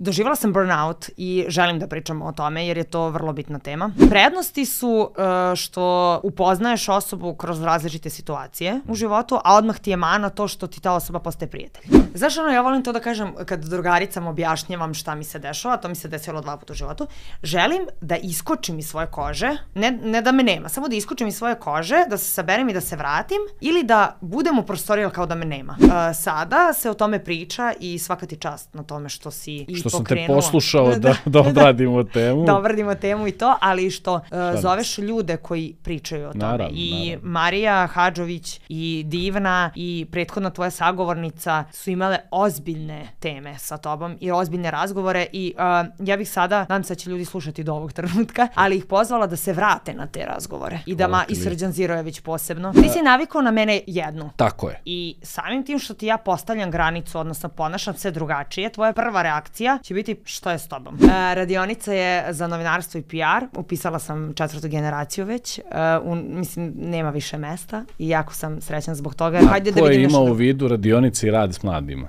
doživala sam burnout i želim da pričam o tome jer je to vrlo bitna tema. Prednosti su uh, što upoznaješ osobu kroz različite situacije u životu, a odmah ti je mana to što ti ta osoba postaje prijatelj. Znaš ono, ja volim to da kažem kad drugaricama objašnjavam šta mi se dešava, to mi se desilo dva puta u životu, želim da iskočim iz svoje kože, ne, ne da me nema, samo da iskočim iz svoje kože, da se saberem i da se vratim ili da budem u prostoriji kao da me nema. Uh, sada se o tome priča i svaka ti čast na tome što si... Što što sam te poslušao da da, da, da obradimo temu. da obradimo temu i to, ali što uh, zoveš ljude koji pričaju o tome. Naravno, I naravno. Marija Hadžović i Divna i prethodna tvoja sagovornica su imale ozbiljne teme sa tobom i ozbiljne razgovore i uh, ja bih sada, nadam se da će ljudi slušati do ovog trenutka, ali ih pozvala da se vrate na te razgovore. I da ma, i Srđan Zirojević posebno. Ti si navikao na mene jednu. Tako je. I samim tim što ti ja postavljam granicu, odnosno ponašam se drugačije, tvoja prva reakcija će biti šta je s tobom. E, radionica je za novinarstvo i PR. Upisala sam četvrtu generaciju već. E, u, mislim, nema više mesta i jako sam srećan zbog toga. A Hajde da ko da je imao u vidu radionice i rad s mladima?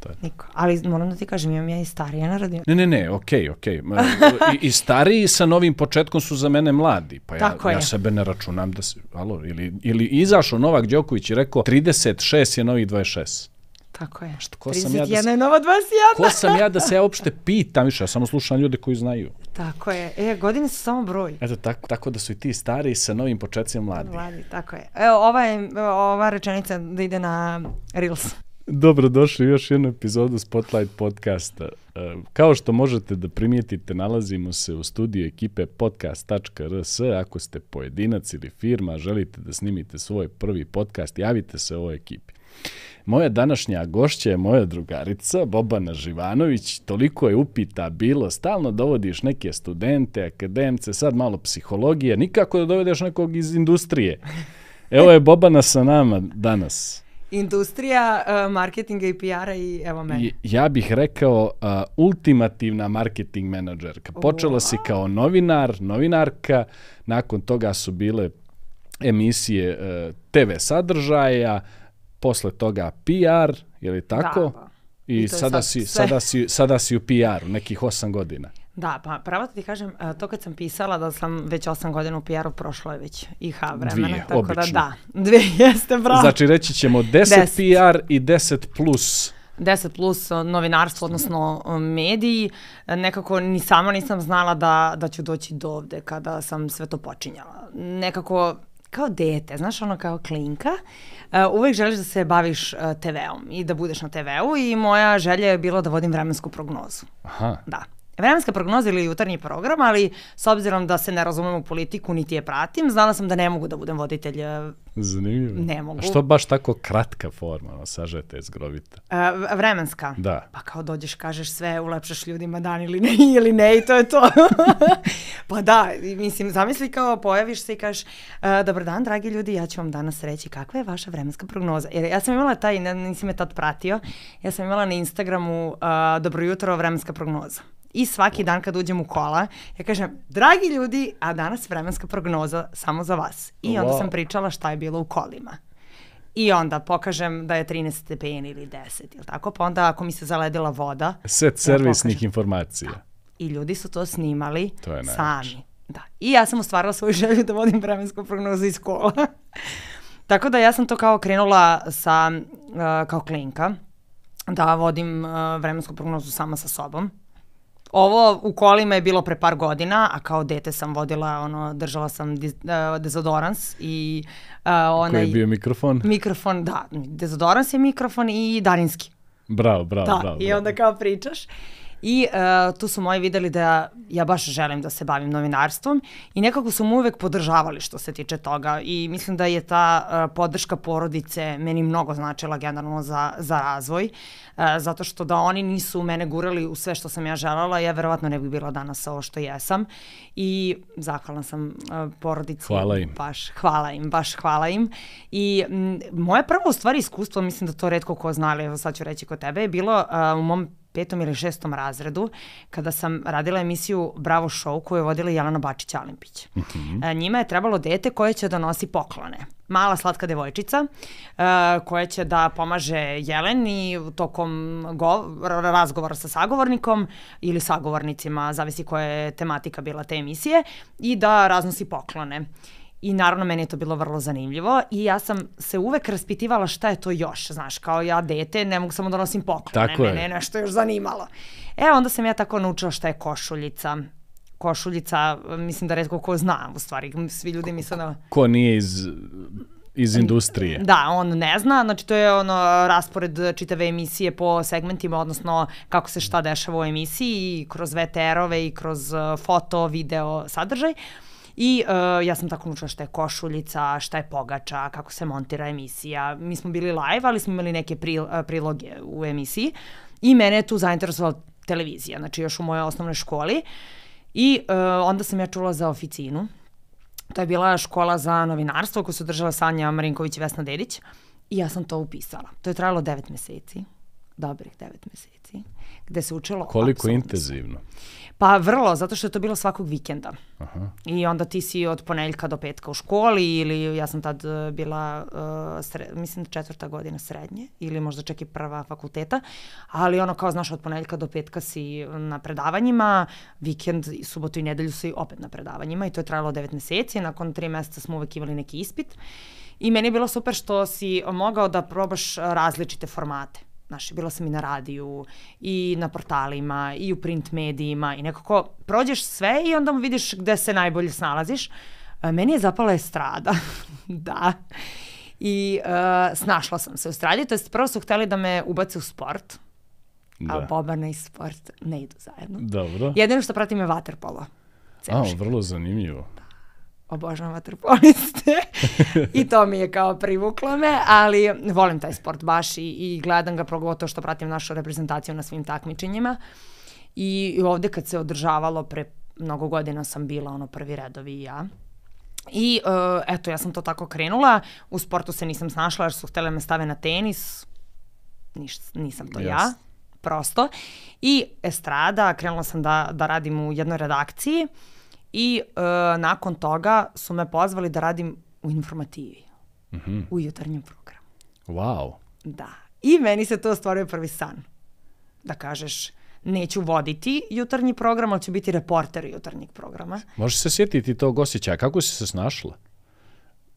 to je. Niko. Ali moram da ti kažem, imam ja i starije na radiju. Ne, ne, ne, okej, okay, okej. Okay. I, I stariji sa novim početkom su za mene mladi. Pa ja, Tako ja je. sebe ne računam da se... Alo, ili, ili izašao Novak Đoković i rekao 36 je novih 26. Tako je. Što, ko 31 sam ja da se, nova 21. ko sam ja da se ja uopšte pitam više, ja samo slušam ljude koji znaju. Tako je. E, godine su samo broj. Eto, tako, tako da su i ti stari sa novim početcima mladi. Mladi, tako je. Evo, ova, je, ova rečenica da ide na Reels. Dobrodošli u još jednu epizodu Spotlight podcasta. E, kao što možete da primijetite, nalazimo se u studiju ekipe podcast.rs. Ako ste pojedinac ili firma, želite da snimite svoj prvi podcast, javite se ovoj ekipi. Moja današnja gošća je moja drugarica Bobana Živanović, toliko je upita bilo, stalno dovodiš neke studente, akademce, sad malo psihologije, nikako da dovedeš nekog iz industrije. Evo je Bobana sa nama danas. Industrija uh, marketinga i PR-a i evo mene. Ja bih rekao uh, ultimativna marketing menadžerka. Počela si kao novinar, novinarka, nakon toga su bile emisije uh, eh, TV sadržaja, uh, posle toga PR, je li tako? Da, da. I, I sada, sad si, sada, si, sada si u PR-u, nekih 8 godina. Da, pa pravo ti kažem, e, to kad sam pisala da sam već 8 godina u PR-u, prošlo je već i vremena. Dvije, tako obično. Da, da, dvije jeste, bravo. Znači reći ćemo 10, 10. PR i 10 plus 10 plus e, novinarstvo, odnosno e, mediji, nekako ni sama nisam znala da, da ću doći do ovde kada sam sve to počinjala. Nekako kao dete, znaš, ono kao klinka, uh, uvek želiš da se baviš uh, e, TV-om i da budeš na TV-u i moja želja je bila da vodim vremensku prognozu. Aha. Da. Vremenska prognoza ili jutarnji program, ali s obzirom da se ne razumem u politiku, niti je pratim, znala sam da ne mogu da budem voditelj. E, Zanimljivo. Ne mogu. A što baš tako kratka forma, ono, sažete, zgrobita? A, e, vremenska? Da. Pa kao dođeš, kažeš sve, ulepšaš ljudima dan ili ne, ili ne i to je to. pa da, mislim, zamisli kao pojaviš se i kažeš, e, dobar dan, dragi ljudi, ja ću vam danas reći kakva je vaša vremenska prognoza. Jer ja sam imala taj, nisi me tad pratio, ja sam imala na Instagramu a, dobro jutro, vremenska prognoza. I svaki dan kad uđem u kola, ja kažem, dragi ljudi, a danas vremenska prognoza samo za vas. I onda sam pričala šta je bilo u kolima. I onda pokažem da je 13 stepeni ili 10 ili tako, pa onda ako mi se zaledila voda... Set servisnih informacija. Da. I ljudi su to snimali to je sami. Da. I ja sam ostvarila svoju želju da vodim vremensku prognozu iz kola. Tako da ja sam to kao krenula sa, uh, kao klinka, da vodim uh, vremensku prognozu sama sa sobom. Ovo u kolima je bilo pre par godina, a kao dete sam vodila, ono, držala sam e, dezodorans i uh, onaj... Koji je bio mikrofon? Mikrofon, da. Dezodorans je mikrofon i darinski. Bravo, bravo, da, bravo. Da, i onda kao pričaš. I uh, tu su moji videli da ja baš želim da se bavim novinarstvom i nekako su mu uvek podržavali što se tiče toga i mislim da je ta uh, podrška porodice meni mnogo značila generalno za, za razvoj, uh, zato što da oni nisu mene gurali u sve što sam ja želala, ja verovatno ne bih bila danas ovo što jesam i zahvalna sam uh, porodici. Hvala im. Baš, hvala im, baš hvala im. I m, moje prvo u stvari iskustvo, mislim da to redko ko zna, ali sad ću reći kod tebe, je bilo uh, u mom petom ili šestom razredu, kada sam radila emisiju Bravo show koju je vodila Jelena Bačić-Alimpić. Mm -hmm. E, njima je trebalo dete koje će da nosi poklone mala slatka devojčica uh, koja će da pomaže Jeleni tokom razgovora sa sagovornikom ili sagovornicima, zavisi koja je tematika bila te emisije, i da raznosi poklone. Uh, I naravno meni je to bilo vrlo zanimljivo i ja sam se uvek raspitivala šta je to još, znaš, kao ja dete ne mogu samo da nosim poklone, tako mene je nešto još zanimalo. E onda sam ja tako naučila šta je košuljica, košuljica, mislim da redko ko zna, u stvari, svi ljudi misle na... Da- ko nije iz iz industrije. Da, on ne zna, znači to je ono raspored čitave emisije po segmentima, odnosno kako se šta dešava u emisiji i kroz VTR-ove i kroz e, foto, video sadržaj. Uh, I uh, ja sam tako naučila šta je košuljica, šta je pogača, kako se montira emisija. Mi smo bili live, ali smo imali neke pril, uh, priloge u emisiji. I mene je tu zainteresovala televizija, znači još u mojoj osnovnoj školi. I uh, onda sam ja čula za oficinu. To je bila škola za novinarstvo koju su držala Sanja Marinković i Vesna Dedić. I ja sam to upisala. To je trajalo devet meseci. Dobrih devet meseci. Gde se učilo... Koliko intenzivno? Sve. Pa vrlo, zato što je to bilo svakog vikenda. Aha. I onda ti si od poneljka do petka u školi ili ja sam tad eh, bila, uh, sre, mislim četvrta godina srednje ili možda čak i prva fakulteta, ali ono kao znaš od poneljka do petka si na predavanjima, vikend, subotu i nedelju si opet na predavanjima i to je trajalo devet meseci, nakon tri meseca smo uvek imali neki ispit. I meni je bilo super što si mogao da probaš različite formate znaš, bila sam i na radiju, i na portalima, i u print medijima, i nekako prođeš sve i onda mu vidiš gde se najbolje snalaziš. E, meni je zapala estrada, da. I uh, snašla sam se u Australiji, to jest prvo su hteli da me ubace u sport, da. a Bobana i sport ne idu zajedno. Dobro. Jedino što pratim je vaterpolo. A, vrlo zanimljivo. Da obožavam vaterpoliste i to mi je kao privuklo me, ali volim taj sport baš i, i gledam ga progotovo što pratim našu reprezentaciju na svim takmičenjima. I ovde kad se održavalo pre mnogo godina sam bila ono prvi redovi i ja. I uh, eto, ja sam to tako krenula. U sportu se nisam snašla jer su htele me stave na tenis. Niš, nisam to yes. ja prosto. I estrada, krenula sam da, da radim u jednoj redakciji. Uh, I e, nakon toga su me pozvali da radim u informativi. Mm -hmm. U jutarnjem programu. Wow. Da. I meni se to stvorio prvi san. Da kažeš, neću voditi jutarnji program, ali ću biti reporter jutarnjeg programa. Možeš se sjetiti tog osjećaja. Kako si se snašla?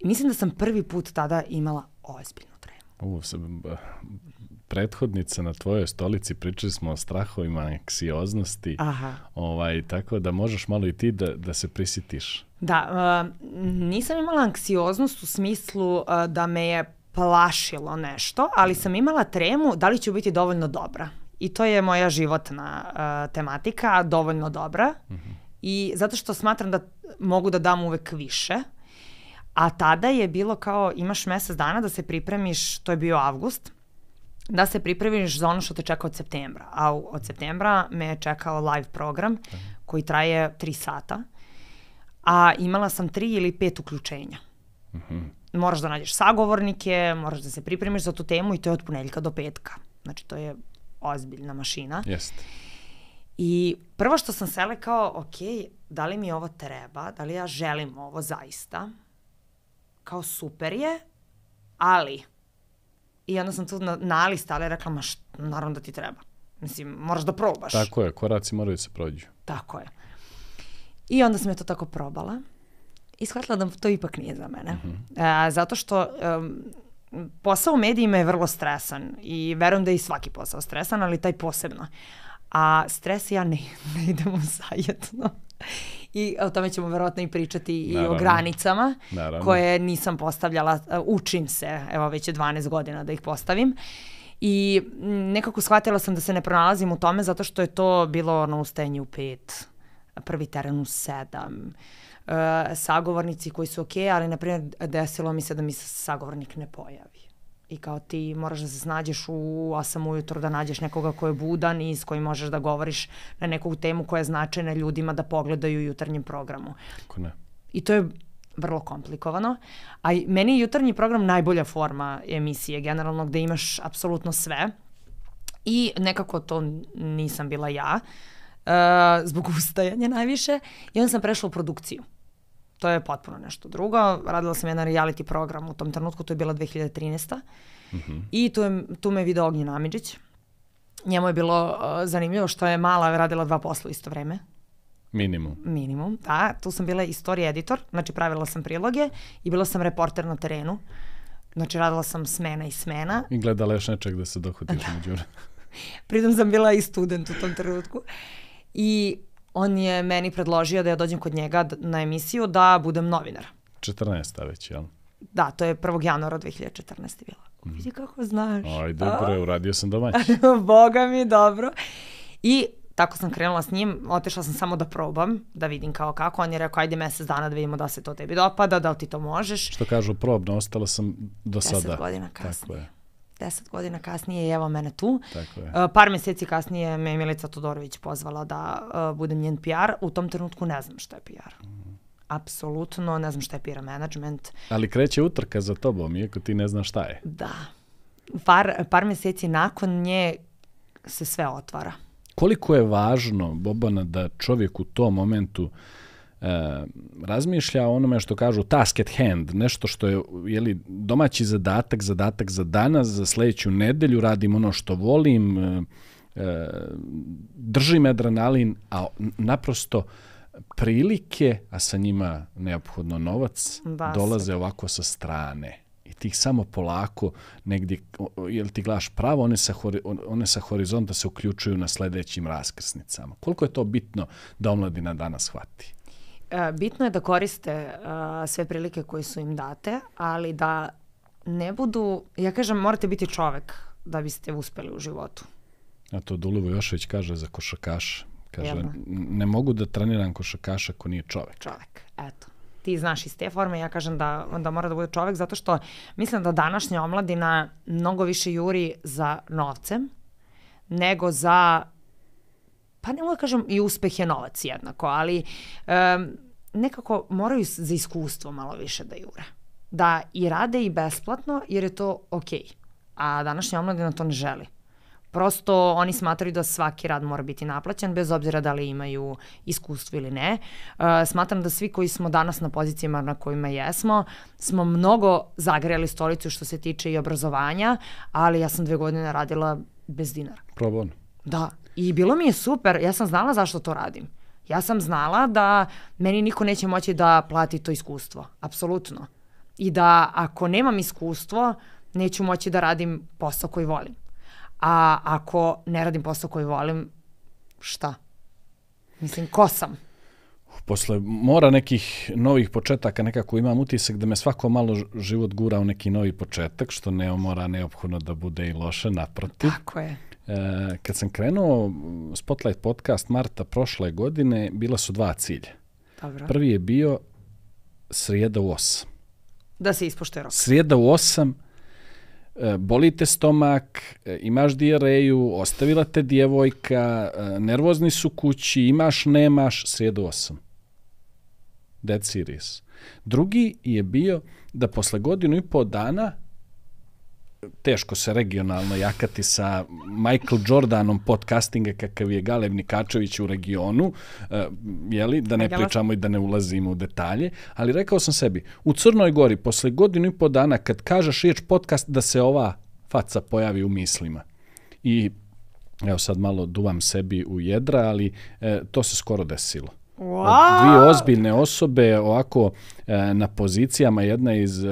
Mislim da sam prvi put tada imala ozbiljnu tremu. U, prethodnice na tvojoj stolici pričali smo o strahovima, anksioznosti, Aha. Ovaj, tako da možeš malo i ti da, da se prisitiš. Da, uh, nisam imala anksioznost u smislu uh, da me je plašilo nešto, ali sam imala tremu da li ću biti dovoljno dobra. I to je moja životna uh, tematika, dovoljno dobra. Uh mhm. -huh. I zato što smatram da mogu da dam uvek više. A tada je bilo kao imaš mesec dana da se pripremiš, to je bio avgust, da se pripremiš za ono što te čeka od septembra. A od septembra me je čekao live program koji traje 3 sata, a imala sam 3 ili 5 uključenja. Mhm. moraš da nađeš sagovornike, moraš da se pripremiš za tu temu i to je od ponedeljka do petka. Znači, to je ozbiljna mašina. Jeste. I prvo što sam sele kao, ok, da li mi ovo treba, da li ja želim ovo zaista, kao super je, ali I onda sam tu na, nalistala i rekla, ma naravno da ti treba. Mislim, moraš da probaš. Tako je, koraci moraju da se prođu. Tako je. I onda sam je to tako probala. I shvatila da to ipak nije za mene. Mm -hmm. e, zato što um, posao u medijima je vrlo stresan. I verujem da je i svaki posao stresan, ali taj posebno. A stres i ja ne, ne idemo zajedno i e, o tome ćemo verovatno i pričati i Naravno. o granicama Naravno. koje nisam postavljala, e, učim se, evo već je 12 godina da ih postavim. I nekako shvatila sam da se ne pronalazim u tome zato što je to bilo ono ustajanje u pet, prvi teren u sedam, e, sagovornici koji su okej, okay, ali na primjer desilo mi se da mi se sagovornik ne pojavi I kao ti moraš da se snađeš u 8 ujutro da nađeš nekoga ko je budan i s kojim možeš da govoriš na neku temu koja je značajna ljudima da pogledaju u jutarnjem programu. Kako ne? I to je vrlo komplikovano. A meni je jutarnji program najbolja forma emisije generalno gde imaš apsolutno sve. I nekako to nisam bila ja. Uh, zbog ustajanja najviše. I onda sam prešla u produkciju to je potpuno nešto drugo. Radila sam jedan reality program u tom trenutku, to je bila 2013. Mm -hmm. I tu, je, tu me video Ognjen Amidžić. Njemu je bilo uh, zanimljivo što je mala radila dva posla u isto vreme. Minimum. Minimum, da. Tu sam bila i story editor, znači pravila sam priloge i bila sam reporter na terenu. Znači radila sam smena i smena. I gledala još nečeg da se dohodiš da. među. Pridom sam bila i student u tom trenutku. I on je meni predložio da ja dođem kod njega na emisiju da budem novinar. 14. već, jel? Da, to je 1. januara 2014. bila. Mhm. Vidi kako znaš. Aj, dobro, A? uradio sam domać. Boga mi, dobro. I tako sam krenula s njim, otišla sam samo da probam, da vidim kao kako. On je rekao, ajde mesec dana da vidimo da se to tebi dopada, da li ti to možeš. Što kažu, probno, ostala sam do sada. 10 godina kasnije. Tako je deset godina kasnije i evo mene tu. Tako je. E, par meseci kasnije me je Milica Todorović pozvala da e, budem njen PR. U tom trenutku ne znam šta je PR. Mm. Apsolutno, ne znam šta je PR management. Ali kreće utrka za tobom, iako ti ne znaš šta je. Da. Par, par meseci nakon nje se sve otvara. Koliko je važno, Bobana, da čovjek u tom momentu uh, E, razmišlja o onome što kažu task at hand, nešto što je jeli, domaći zadatak, zadatak za danas, za sledeću nedelju, radim ono što volim, e, e, držim adrenalin, a naprosto prilike, a sa njima neophodno novac, Bas. Da, dolaze ovako sa strane i ti ih samo polako negdje, jel ti glaš pravo, one sa, hori, one sa horizonta se uključuju na sledećim raskrsnicama. Koliko je to bitno da omladina danas hvati? E, bitno je da koriste e, sve prilike koje su im date, ali da ne budu, ja kažem, morate biti čovek da biste uspeli u životu. A to Dulo Vojošević kaže za košakaše. Kaže, Jedno. Da? ne mogu da treniram košakaša ako nije čovek. Čovek, eto. Ti znaš iz te forme, ja kažem da, da mora da bude čovek, zato što mislim da današnja omladina mnogo više juri za novcem nego za pa ne mogu da kažem i uspeh je novac jednako, ali um, nekako moraju za iskustvo malo više da jure. Da i rade i besplatno, jer je to okej. Okay. A današnja omladina to ne želi. Prosto oni smatraju da svaki rad mora biti naplaćen, bez obzira da li imaju iskustvo ili ne. E, smatram da svi koji smo danas na pozicijama na kojima jesmo, smo mnogo zagrejali stolicu što se tiče i obrazovanja, ali ja sam dve godine radila bez dinara. Probavno. Da. I bilo mi je super, ja sam znala zašto to radim. Ja sam znala da meni niko neće moći da plati to iskustvo, apsolutno. I da ako nemam iskustvo, neću moći da radim posao koji volim. A ako ne radim posao koji volim, šta? Mislim, ko sam? Posle mora nekih novih početaka nekako imam utisak da me svako malo život gura u neki novi početak, što ne mora neophodno da bude i loše, naprotiv. Tako je. E, kad sam krenuo Spotlight podcast marta prošle godine, bila su dva cilja. Dobro. Prvi je bio srijeda u 8. Da se ispošte rok. Srijeda u 8, e, boli te stomak, e, imaš dijareju, ostavila te djevojka, e, nervozni su kući, imaš, nemaš, srijeda u 8. Dead series. Drugi je bio da posle godinu i po dana teško se regionalno jakati sa Michael Jordanom podcastinga kakav je Galev Nikačević u regionu, eh, jeli, da ne pričamo i da ne ulazimo u detalje, ali rekao sam sebi, u Crnoj Gori posle godinu i po dana kad kažeš riječ podcast da se ova faca pojavi u mislima. I evo sad malo duvam sebi u jedra, ali e, to se skoro desilo. Wow. Dvije ozbiljne osobe ovako e, na pozicijama, jedna iz e,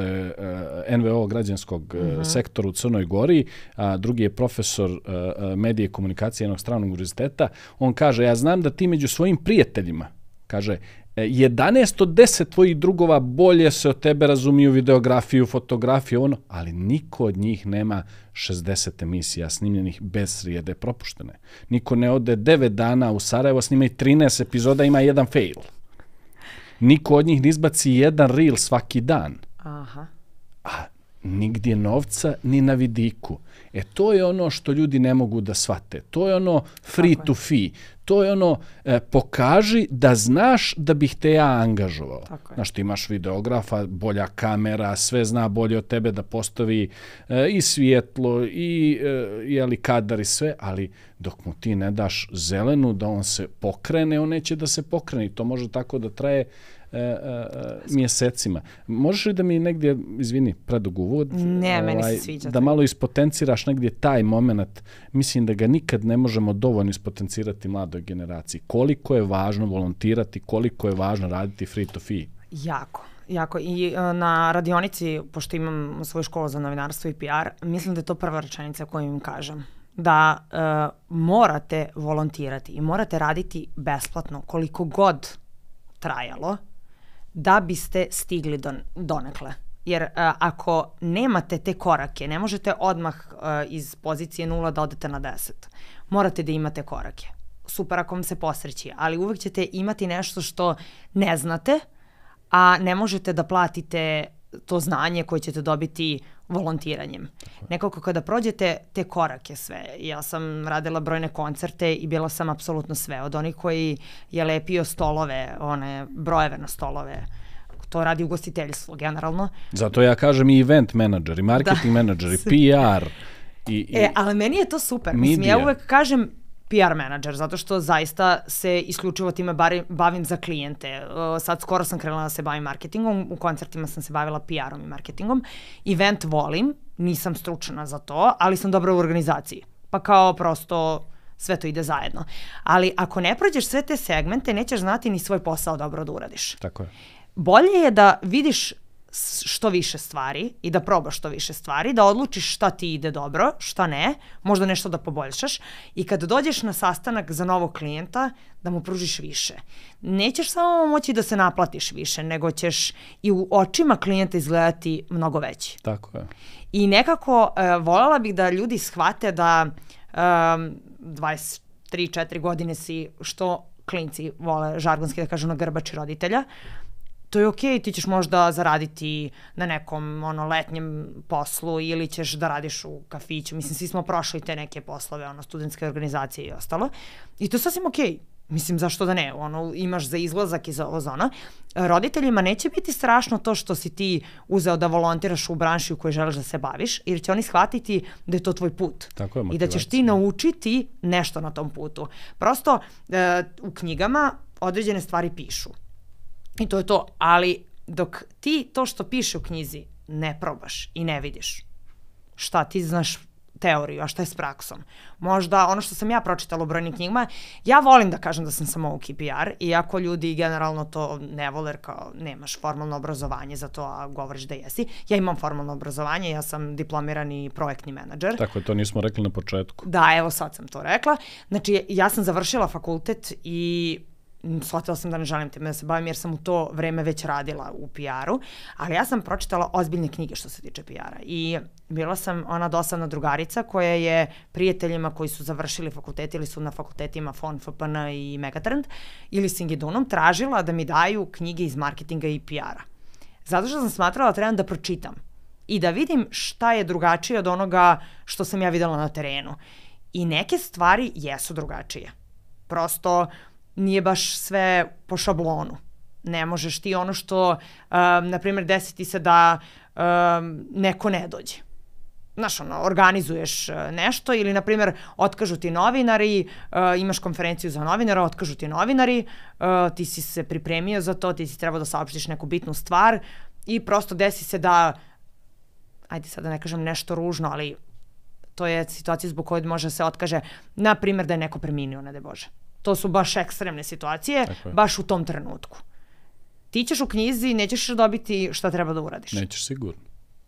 e, NVO građanskog uh mhm. -huh. sektora u Crnoj Gori, a drugi je profesor medije i komunikacije jednog stranog univerziteta. On kaže, ja znam da ti među svojim prijateljima, kaže, 11 od 10 tvojih drugova bolje se od tebe razumiju videografiju, fotografiju, ono, ali niko od njih nema 60 emisija snimljenih bez srijede propuštene. Niko ne ode 9 dana u Sarajevo, snima i 13 epizoda, ima jedan fail. Niko od njih ne izbaci jedan reel svaki dan. Aha. A nigdje novca ni na vidiku. E to je ono što ljudi ne mogu da svate. To je ono free Tako to je. fee. To je ono e, pokaži da znaš da bih te ja angažovao. Tako Znaš, ti imaš videografa, bolja kamera, sve zna bolje od tebe da postavi e, i svjetlo i e, jeli, kadar i sve, ali dok mu ti ne daš zelenu da on se pokrene, on neće da se pokrene to može tako da traje E, e, e, mjesecima. Možeš li da mi negdje, izvini, predug uvod, ne, ovaj, meni se ovaj, sviđa da malo ispotenciraš negdje taj moment, mislim da ga nikad ne možemo dovoljno ispotencirati mladoj generaciji. Koliko je važno volontirati, koliko je važno raditi free to fee? Jako jako. I e, na radionici, pošto imam svoju školu za novinarstvo i PR, mislim da je to prva rečenica koju im kažem. Da e, morate volontirati i morate raditi besplatno koliko god trajalo da biste stigli do, donekle. Jer a, e, ako nemate te korake, ne možete odmah a, e, iz pozicije 0 da odete na 10. Morate da imate korake. Super ako vam se posreći, ali uvek ćete imati nešto što ne znate, a ne možete da platite to znanje koje ćete dobiti volontiranjem. Nekako kada prođete te korake sve, ja sam radila brojne koncerte i bila sam apsolutno sve, od onih koji je lepio stolove, one brojeve na stolove, to radi ugostiteljstvo generalno. Zato ja kažem i event menadžer, i da. marketing da. menadžer, i PR. I, i e, ali meni je to super. Mislim, ja uvek kažem, PR menadžer, zato što zaista se isključivo time bavim za klijente. Uh, sad skoro sam krenula da se bavim marketingom, u koncertima sam se bavila PR-om i marketingom. Event volim, nisam stručna za to, ali sam dobra u organizaciji. Pa kao prosto sve to ide zajedno. Ali ako ne prođeš sve te segmente, nećeš znati ni svoj posao dobro da uradiš. Tako je. Bolje je da vidiš što više stvari i da probaš što više stvari, da odlučiš šta ti ide dobro, šta ne, možda nešto da poboljšaš i kad dođeš na sastanak za novog klijenta, da mu pružiš više. Nećeš samo moći da se naplatiš više, nego ćeš i u očima klijenta izgledati mnogo veći. Tako je. I nekako e, voljela bih da ljudi shvate da e, 23-4 godine si što klinci vole žargonski da kažu na grbači roditelja, to je okej, okay, ti ćeš možda zaraditi na nekom ono, letnjem poslu ili ćeš da radiš u kafiću. Mislim, svi smo prošli te neke poslove, ono, studentske organizacije i ostalo. I to je sasvim okej. Okay. Mislim, zašto da ne? Ono, imaš za izlazak iz ovo zona. Roditeljima neće biti strašno to što si ti uzeo da volontiraš u branši u kojoj želiš da se baviš, jer će oni shvatiti da je to tvoj put. Tako je, motivacija. I da ćeš ti naučiti nešto na tom putu. Prosto, e, u knjigama određene stvari pišu I to je to. Ali dok ti to što piše u knjizi ne probaš i ne vidiš, šta ti znaš teoriju, a šta je s praksom. Možda ono što sam ja pročitala u brojnim knjigama, ja volim da kažem da sam samo u KPR, iako ljudi generalno to ne vole, jer kao nemaš formalno obrazovanje za to, a govoriš da jesi. Ja imam formalno obrazovanje, ja sam diplomirani projektni menadžer. Tako je, to nismo rekli na početku. Da, evo sad sam to rekla. Znači, ja sam završila fakultet i shvatila sam da ne želim time da se bavim jer sam u to vreme već radila u PR-u, ali ja sam pročitala ozbiljne knjige što se tiče PR-a i bila sam ona dosadna drugarica koja je prijateljima koji su završili fakultet ili su na fakultetima FON, FPN i Megatrend ili Singedunom tražila da mi daju knjige iz marketinga i PR-a. Zato što sam smatrala da trebam da pročitam i da vidim šta je drugačije od onoga što sam ja videla na terenu. I neke stvari jesu drugačije. Prosto nije baš sve po šablonu. Ne možeš ti ono što, um, na primjer, desiti se da um, neko ne dođe. Znaš, ono, organizuješ uh, nešto ili, na primjer, otkažu ti novinari, uh, imaš konferenciju za novinara, otkažu ti novinari, uh, ti si se pripremio za to, ti si trebao da saopštiš neku bitnu stvar i prosto desi se da, ajde sad da ne kažem nešto ružno, ali to je situacija zbog koje može da se otkaže, na primjer, da je neko preminio, ne de Bože. To su baš ekstremne situacije, Tako je. baš u tom trenutku. Ti ćeš u knjizi, nećeš dobiti šta treba da uradiš. Nećeš sigurno.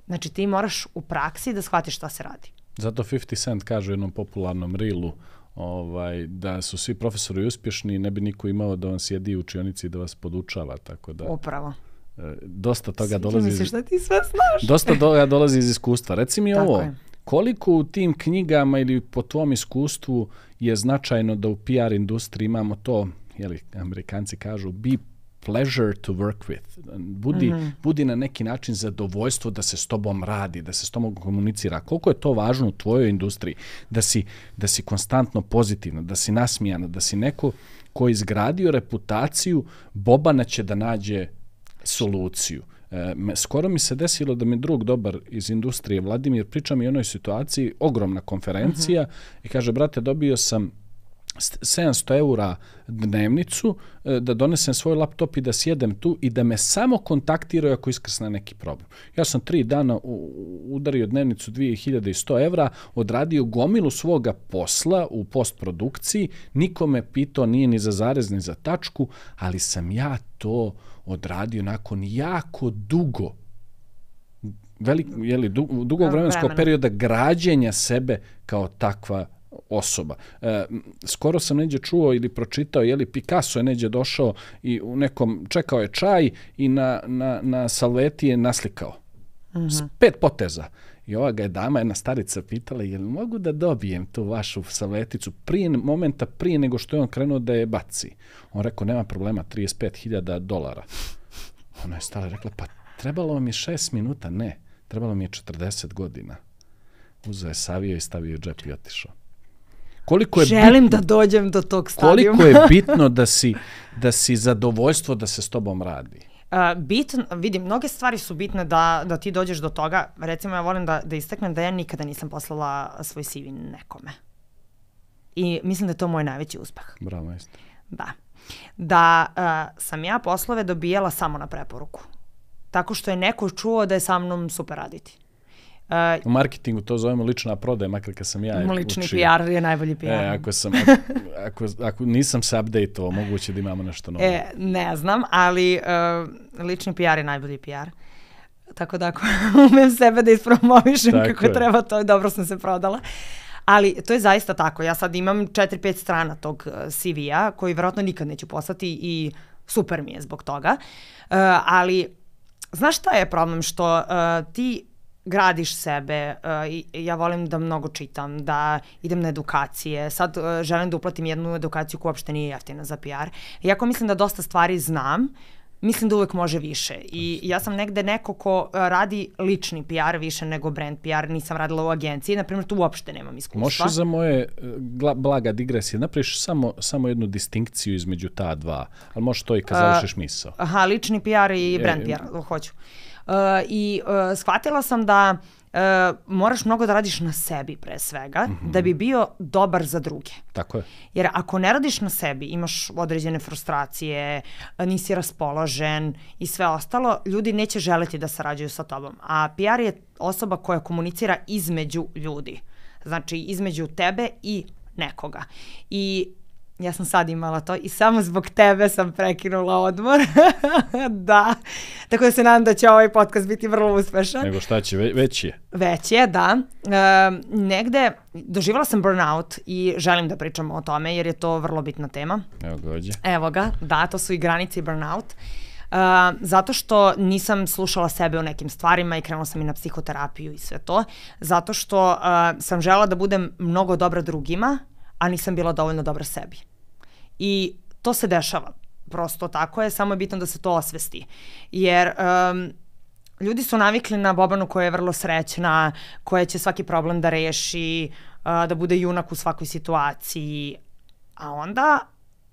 Znači ti moraš u praksi da shvatiš šta se radi. Zato 50 Cent kaže u jednom popularnom rilu ovaj, da su svi profesori uspješni i ne bi niko imao da vam sjedi u učionici i da vas podučava. Tako da, Upravo. E, dosta toga Svi dolazi... se da ti sve znaš? Dosta toga dolazi iz iskustva. Reci mi Tako ovo. Je. Koliko u tim knjigama ili po tvom iskustvu je značajno da u PR industriji imamo to, jeli Amerikanci kažu, be pleasure to work with. Budi, mm -hmm. budi na neki način zadovoljstvo da se s tobom radi, da se s tobom komunicira. Koliko je to važno u tvojoj industriji? Da si, da si konstantno pozitivna, da si nasmijana, da si neko ko je izgradio reputaciju, Bobana će da nađe soluciju. E, skoro mi se desilo da mi drug dobar iz industrije, Vladimir, priča mi o onoj situaciji, ogromna konferencija, uh mhm. -huh. i kaže, brate, dobio sam 700 eura dnevnicu e, da donesem svoj laptop i da sjedem tu i da me samo kontaktiraju ako iskrsne neki problem. Ja sam tri dana udario dnevnicu 2100 evra, odradio gomilu svoga posla u postprodukciji, niko me pitao nije ni za zarez ni za tačku, ali sam ja to uh, odradio nakon jako dugo velik, jeli, dug, dugog vremenskog vremena. perioda građenja sebe kao takva osoba. E, skoro sam neđe čuo ili pročitao, jeli Picasso je neđe došao i u nekom, čekao je čaj i na, na, na salveti je naslikao. Mm pet poteza. Uh, I ova ga je dama, jedna starica, pitala, jel mogu da dobijem tu vašu savleticu prije, momenta prije nego što je on krenuo da je baci? On rekao, nema problema, 35.000 dolara. Ona je stala i rekla, pa trebalo vam je 6 minuta, ne, trebalo mi je 40 godina. Uzeo je savio i stavio je džep i otišao. Koliko je Želim bitno, da dođem do tog stadiuma. koliko je bitno da si, da si zadovoljstvo da se s tobom radi bitno, vidim, mnoge stvari su bitne da, da ti dođeš do toga. Recimo, ja volim da, da istaknem da ja nikada nisam poslala svoj CV nekome. I mislim da je to moj najveći uspeh. Bravo, majstor. Da. Da uh, sam ja poslove dobijala samo na preporuku. Tako što je neko čuo da je sa mnom super raditi. Uh, u marketingu to zovemo lična prodaja, makar kad sam ja Lični uči, PR je najbolji PR. E, ako, sam, ako, ako, nisam se update moguće da imamo nešto novo. E, ne znam, ali uh, lični PR je najbolji PR. Tako da ako umem sebe da ispromovišem tako kako je. treba, to je dobro sam se prodala. Ali to je zaista tako. Ja sad imam 4-5 strana tog e, CV-a koji verovatno nikad neću poslati i super mi je zbog toga. Uh, ali znaš šta je problem? Što ti gradiš sebe, eh, ja volim da mnogo čitam, da idem na edukacije, sad eh, želim da uplatim jednu edukaciju koja uopšte nije jeftina za PR. Iako mislim da dosta stvari znam, mislim da uvek može više. I ja sam negde neko ko eh, radi lični PR više nego brand PR, nisam radila u agenciji, na primjer tu uopšte nemam iskustva. Možeš za moje blaga digresije, napraviš samo, samo jednu distinkciju između ta dva, ali možeš to i kad završiš misao. Aha, lični PR i brand PR, hoću. Uh, I uh, shvatila sam da uh, moraš mnogo da radiš na sebi pre svega, mm -hmm. da bi bio dobar za druge. Tako je. Jer ako ne radiš na sebi, imaš određene frustracije, nisi raspoložen i sve ostalo, ljudi neće želiti da sarađuju sa tobom. A PR je osoba koja komunicira između ljudi. Znači, između tebe i nekoga. I ja sam sad imala to i samo zbog tebe sam prekinula odmor. da. Tako da se nadam da će ovaj podcast biti vrlo uspešan. Nego šta će, ve već je. Već je, da. E, negde, doživala sam burnout i želim da pričam o tome jer je to vrlo bitna tema. Evo ga ođe. Evo ga, da, to su i granice i burnout. Uh, e, zato što nisam slušala sebe u nekim stvarima i krenula sam i na psihoterapiju i sve to. Zato što e, sam žela da budem mnogo dobra drugima, a nisam bila dovoljno dobra sebi. I to se dešava. Prosto tako je, samo je bitno da se to osvesti. Jer um, ljudi su navikli na Bobanu koja je vrlo srećna, koja će svaki problem da reši, uh, da bude junak u svakoj situaciji. A onda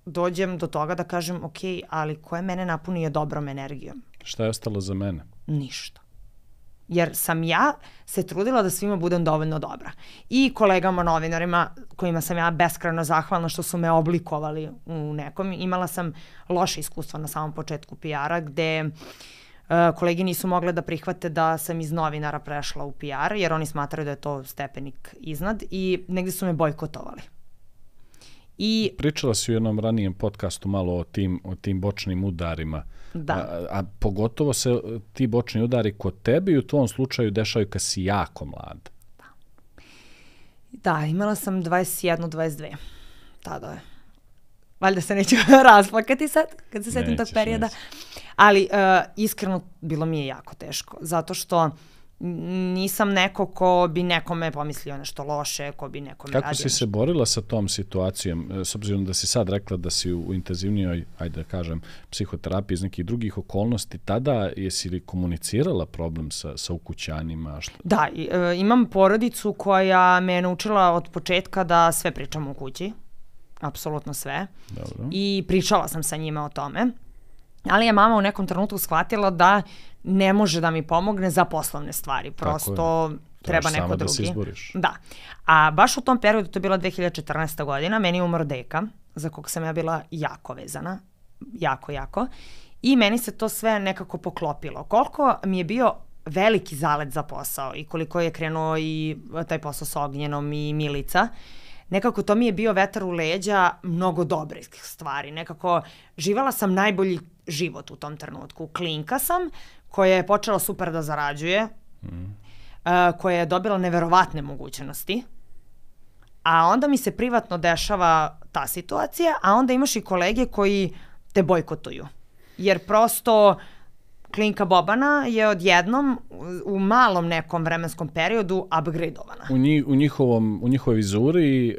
dođem do toga da kažem, ok, ali koje mene napunio dobrom energijom? Šta je ostalo za mene? Ništa jer sam ja se trudila da svima budem dovoljno dobra. I kolegama novinarima kojima sam ja beskrajno zahvalna što su me oblikovali u nekom. Imala sam loše iskustva na samom početku PR-a gde e, kolegi nisu mogle da prihvate da sam iz novinara prešla u PR jer oni smatraju da je to stepenik iznad i negde su me bojkotovali. I... Pričala si u jednom ranijem podcastu malo o tim, o tim bočnim udarima. Da. A, a pogotovo se ti bočni udari kod tebe u tom slučaju dešavaju kad si jako mlad. Da. Da, imala sam 21-22. Tada je. Valjda se neću razplakati sad, kad se setim tog perioda. Nećeš. Ali uh, iskreno bilo mi je jako teško, zato što uh, nisam neko ko bi nekome pomislio nešto loše, ko bi nekome Kako radio si se borila sa tom situacijom, e, s obzirom da si sad rekla da si u intenzivnijoj, ajde da kažem, psihoterapiji iz nekih drugih okolnosti, tada jesi li komunicirala problem sa, sa ukućanima? Što... Da, e, imam porodicu koja me je naučila od početka da sve pričam u kući, apsolutno sve. Dobro. I pričala sam sa njima o tome. Ali je mama u nekom trenutku shvatila da ne može da mi pomogne za poslovne stvari. Prosto treba neko drugi. Da, se izboriš. da. A baš u tom periodu, to je bila 2014. godina, meni je umor deka, za kog sam ja bila jako vezana. Jako, jako. I meni se to sve nekako poklopilo. Koliko mi je bio veliki zalet za posao i koliko je krenuo i taj posao sa Ognjenom i Milica, nekako to mi je bio vetar u leđa mnogo dobrih stvari. Nekako živala sam najbolji život u tom trenutku. Klinka sam, koja je počela super da zarađuje, mm. Eh, koja je dobila neverovatne mogućnosti, a onda mi se privatno dešava ta situacija, a onda imaš i kolege koji te bojkotuju. Jer prosto uh, Klinka Bobana je odjednom u malom nekom vremenskom periodu upgradeovana. U, nji, u, njihovom, u njihovoj vizuri, e,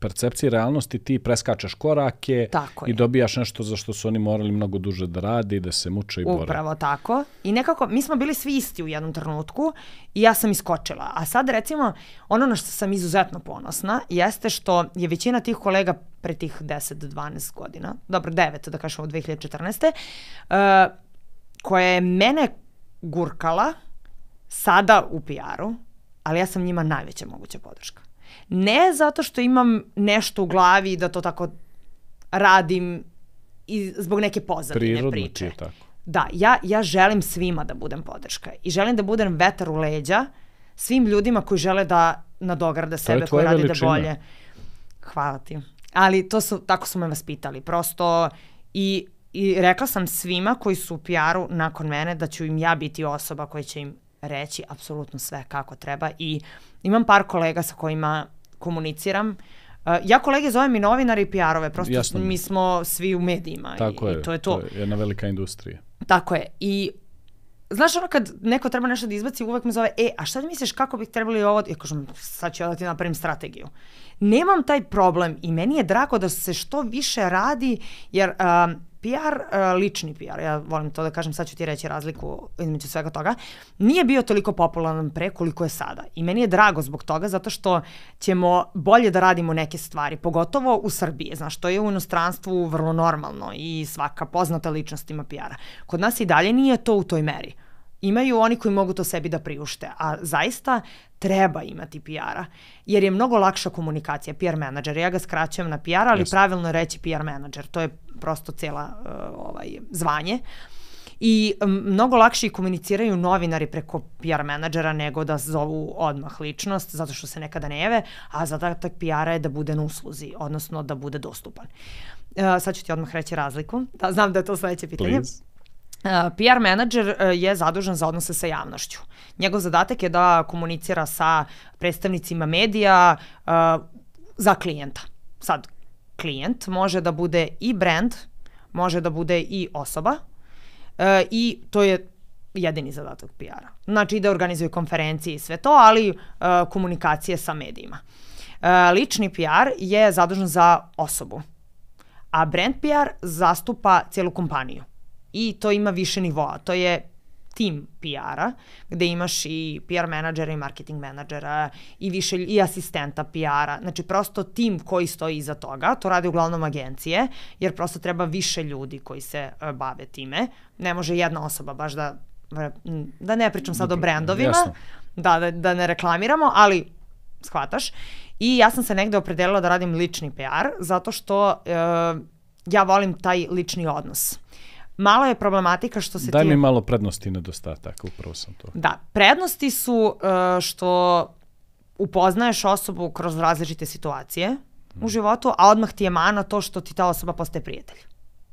percepciji realnosti ti preskačeš korake tako i je. dobijaš nešto za što su oni morali mnogo duže da radi, da se muče i bore. Upravo tako. I nekako, mi smo bili svi isti u jednom trenutku i ja sam iskočila. A sad recimo, ono na što sam izuzetno ponosna jeste što je većina tih kolega pre tih 10-12 godina, dobro 9 da kažemo 2014. Uh, koja je mene gurkala sada u PR-u, ali ja sam njima najveća moguća podrška. Ne zato što imam nešto u glavi da to tako radim i zbog neke pozadine priče. Prirodno ti je tako. Da, ja, ja želim svima da budem podrška i želim da budem vetar u leđa svim ljudima koji žele da nadograde sebe, koji radi da veličina. da bolje. Hvala ti. Ali to su, tako su me vaspitali. Prosto i i rekla sam svima koji su u PR-u nakon mene da ću im ja biti osoba koja će im reći apsolutno sve kako treba i imam par kolega sa kojima komuniciram uh, Ja kolege zovem i novinari i PR-ove, prosto Jasno. mi smo svi u medijima Tako i, je, i to je to. Tako je jedna velika industrija. Tako je. I Znaš ono kad neko treba nešto da izbaci, uvek me zove, e, a šta ti misliš kako bih trebali ovo? Ja kažem, sad ću ja da ti napravim strategiju. Nemam taj problem i meni je drago da se što više radi, jer uh, PR, uh, e, lični PR, ja volim to da kažem, sad ću ti reći razliku između svega toga, nije bio toliko popularan pre koliko je sada. I meni je drago zbog toga, zato što ćemo bolje da radimo neke stvari, pogotovo u Srbiji. Znaš, to je u inostranstvu vrlo normalno i svaka poznata ličnost ima PR-a. Kod nas i dalje nije to u toj meri imaju oni koji mogu to sebi da priušte, a zaista treba imati PR-a, jer je mnogo lakša komunikacija, PR menadžer, ja ga skraćujem na PR, ali yes. pravilno reći PR menadžer, to je prosto cela uh, ovaj, zvanje. I mnogo lakše komuniciraju novinari preko PR menadžera nego da zovu odmah ličnost, zato što se nekada ne jeve, a zadatak PR-a je da bude na usluzi, odnosno da bude dostupan. Uh, sad ću ti odmah reći razliku. Da, znam da je to sledeće pitanje. Please. E, PR menadžer e, je zadužen za odnose sa javnošću. Njegov zadatak je da komunicira sa predstavnicima medija e, za klijenta. Sad, klijent može da bude i brand, može da bude i osoba i to je jedini zadatak PR-a. Znači da organizuje konferencije i sve to, ali komunikacije sa medijima. Lični PR je zadužen za osobu, a brand PR zastupa cijelu kompaniju i to ima više nivoa. To je tim PR-a, gde imaš i PR menadžera i marketing menadžera i više i asistenta PR-a. Znači prosto tim koji stoji iza toga, to rade uglavnom agencije, jer prosto treba više ljudi koji se e, bave time. Ne može jedna osoba baš da da ne pričam sad o brendovima, da, da, da ne reklamiramo, ali shvataš. I ja sam se negde opredelila da radim lični PR, zato što e, ja volim taj lični odnos Malo je problematika što se Daj ti... Daj mi malo prednosti i nedostataka, upravo sam to. Da, prednosti su uh, što upoznaješ osobu kroz različite situacije mm. u mhm. životu, a odmah ti je mana to što ti ta osoba postaje prijatelj.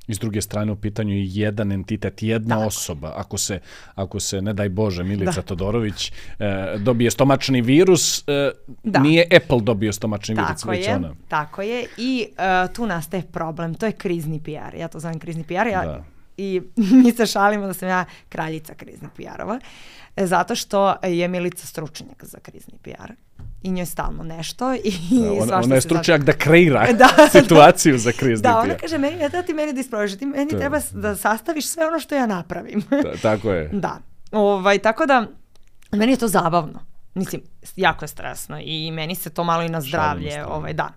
I s druge strane u pitanju je jedan entitet, jedna Tako. osoba. Ako se, ako se, ne daj Bože, Milica da. Todorović e, dobije stomačni virus, e, da. nije Apple dobio stomačni tako virus, je, već ona. Tako je, i e, tu nastaje problem. To je krizni PR. Ja to zovem krizni PR. Ja, da i mi se šalimo da sam ja kraljica kriznih PR-ova, e, zato što je Milica stručnjak za krizni PR i njoj stalno nešto. I da, ona, ona je stručnjak da kreira da, da, situaciju da, za krizni da, PR. Da, ona kaže, meni, ja da ti meni da isprožiš, ti meni da. treba da sastaviš sve ono što ja napravim. da, tako je. Da. Ovaj, tako da, meni je to zabavno. Mislim, jako je stresno i meni se to malo i na zdravlje, da. ovaj, da.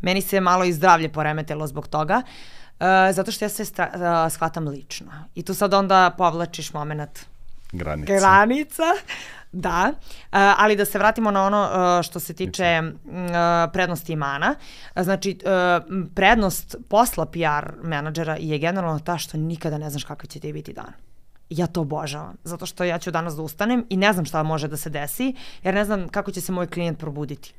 Meni se malo i zdravlje poremetilo zbog toga. Uh, Uh, zato što ja sve stra, uh, shvatam lično. I tu sad onda povlačiš moment granica. granica. Da, uh, ali da se vratimo na ono uh, što se tiče mm, uh, prednosti imana. Uh, znači, uh, prednost posla PR menadžera je generalno ta što nikada ne znaš kakav će ti biti dan. Ja to obožavam, zato što ja ću danas da ustanem i ne znam šta može da se desi, jer ne znam kako će se moj klijent probuditi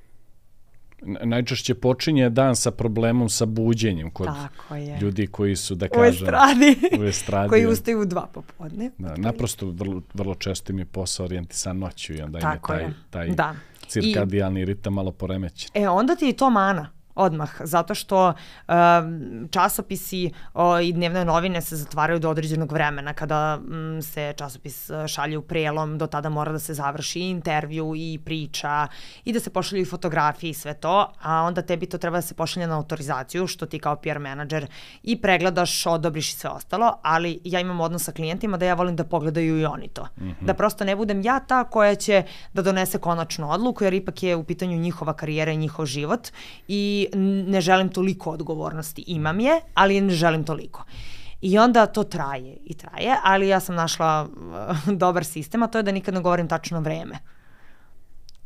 najčešće počinje dan sa problemom sa buđenjem kod Tako je. ljudi koji su, da kažem, u estradi, u estradi koji ustaju u dva popodne. Da, naprosto vrlo, vrlo često im je posao sa noću i onda im je taj, taj da. cirkadijalni I, ritam malo poremećen. E, onda ti je to mana odmah, zato što um, časopisi o, i dnevne novine se zatvaraju do određenog vremena kada m, mm, se časopis e, šalje u prelom, do tada mora da se završi intervju i priča i da se pošalju i fotografije i sve to, a onda tebi to treba da se pošalje na autorizaciju, što ti kao PR menadžer i pregledaš, odobriš i sve ostalo, ali ja imam odnos sa klijentima da ja volim da pogledaju i oni to. Mm -hmm. Da prosto ne budem ja ta koja će da donese konačnu odluku, jer ipak je u pitanju njihova karijera i njihov život i ne želim toliko odgovornosti, imam je, ali ne želim toliko. I onda to traje i traje, ali ja sam našla uh, dobar sistem, a to je da nikad ne govorim tačno vreme.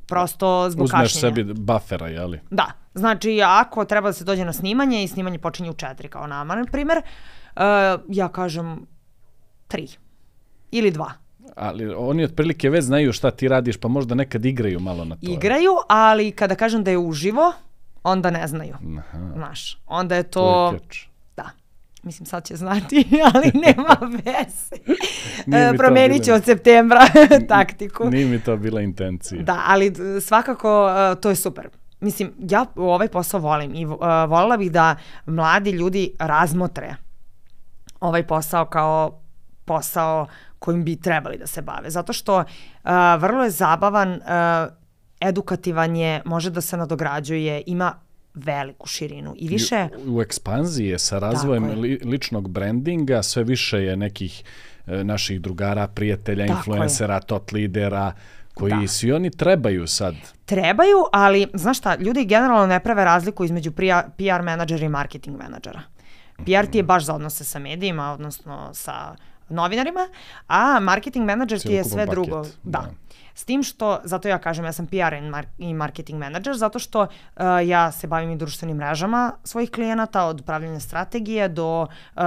Prosto zbog Uzmeš kašnjenja. Uzmeš sebi buffera, jeli? Da. Znači, ako treba da se dođe na snimanje i snimanje počinje u četiri, kao nama, na primer, uh, ja kažem tri ili dva. Ali oni otprilike već znaju šta ti radiš, pa možda nekad igraju malo na to. Igraju, ali kada kažem da je uživo, onda ne znaju. Aha. Znaš, onda je to... to je da. Mislim, sad će znati, ali nema veze. e, promenit bila... od septembra taktiku. Nije mi to bila intencija. Da, ali svakako uh, to je super. Mislim, ja ovaj posao volim i uh, e, volila bih da mladi ljudi razmotre ovaj posao kao posao kojim bi trebali da se bave. Zato što uh, vrlo je zabavan uh, edukativan je, može da se nadograđuje, ima veliku širinu i više... U, u ekspanziji je sa razvojem Li, ličnog brandinga, sve više je nekih e, naših drugara, prijatelja, Tako influencera, je. tot lidera, koji da. svi oni trebaju sad. Trebaju, ali znaš šta, ljudi generalno ne prave razliku između PR menadžera i marketing menadžera. PR ti je mhm. baš za odnose sa medijima, odnosno sa novinarima, a marketing menadžer ti je sve paket. drugo. Da. da. S tim što, zato ja kažem, ja sam PR i marketing manager, zato što uh, ja se bavim i društvenim mrežama svojih klijenata, od upravljanja strategije do uh,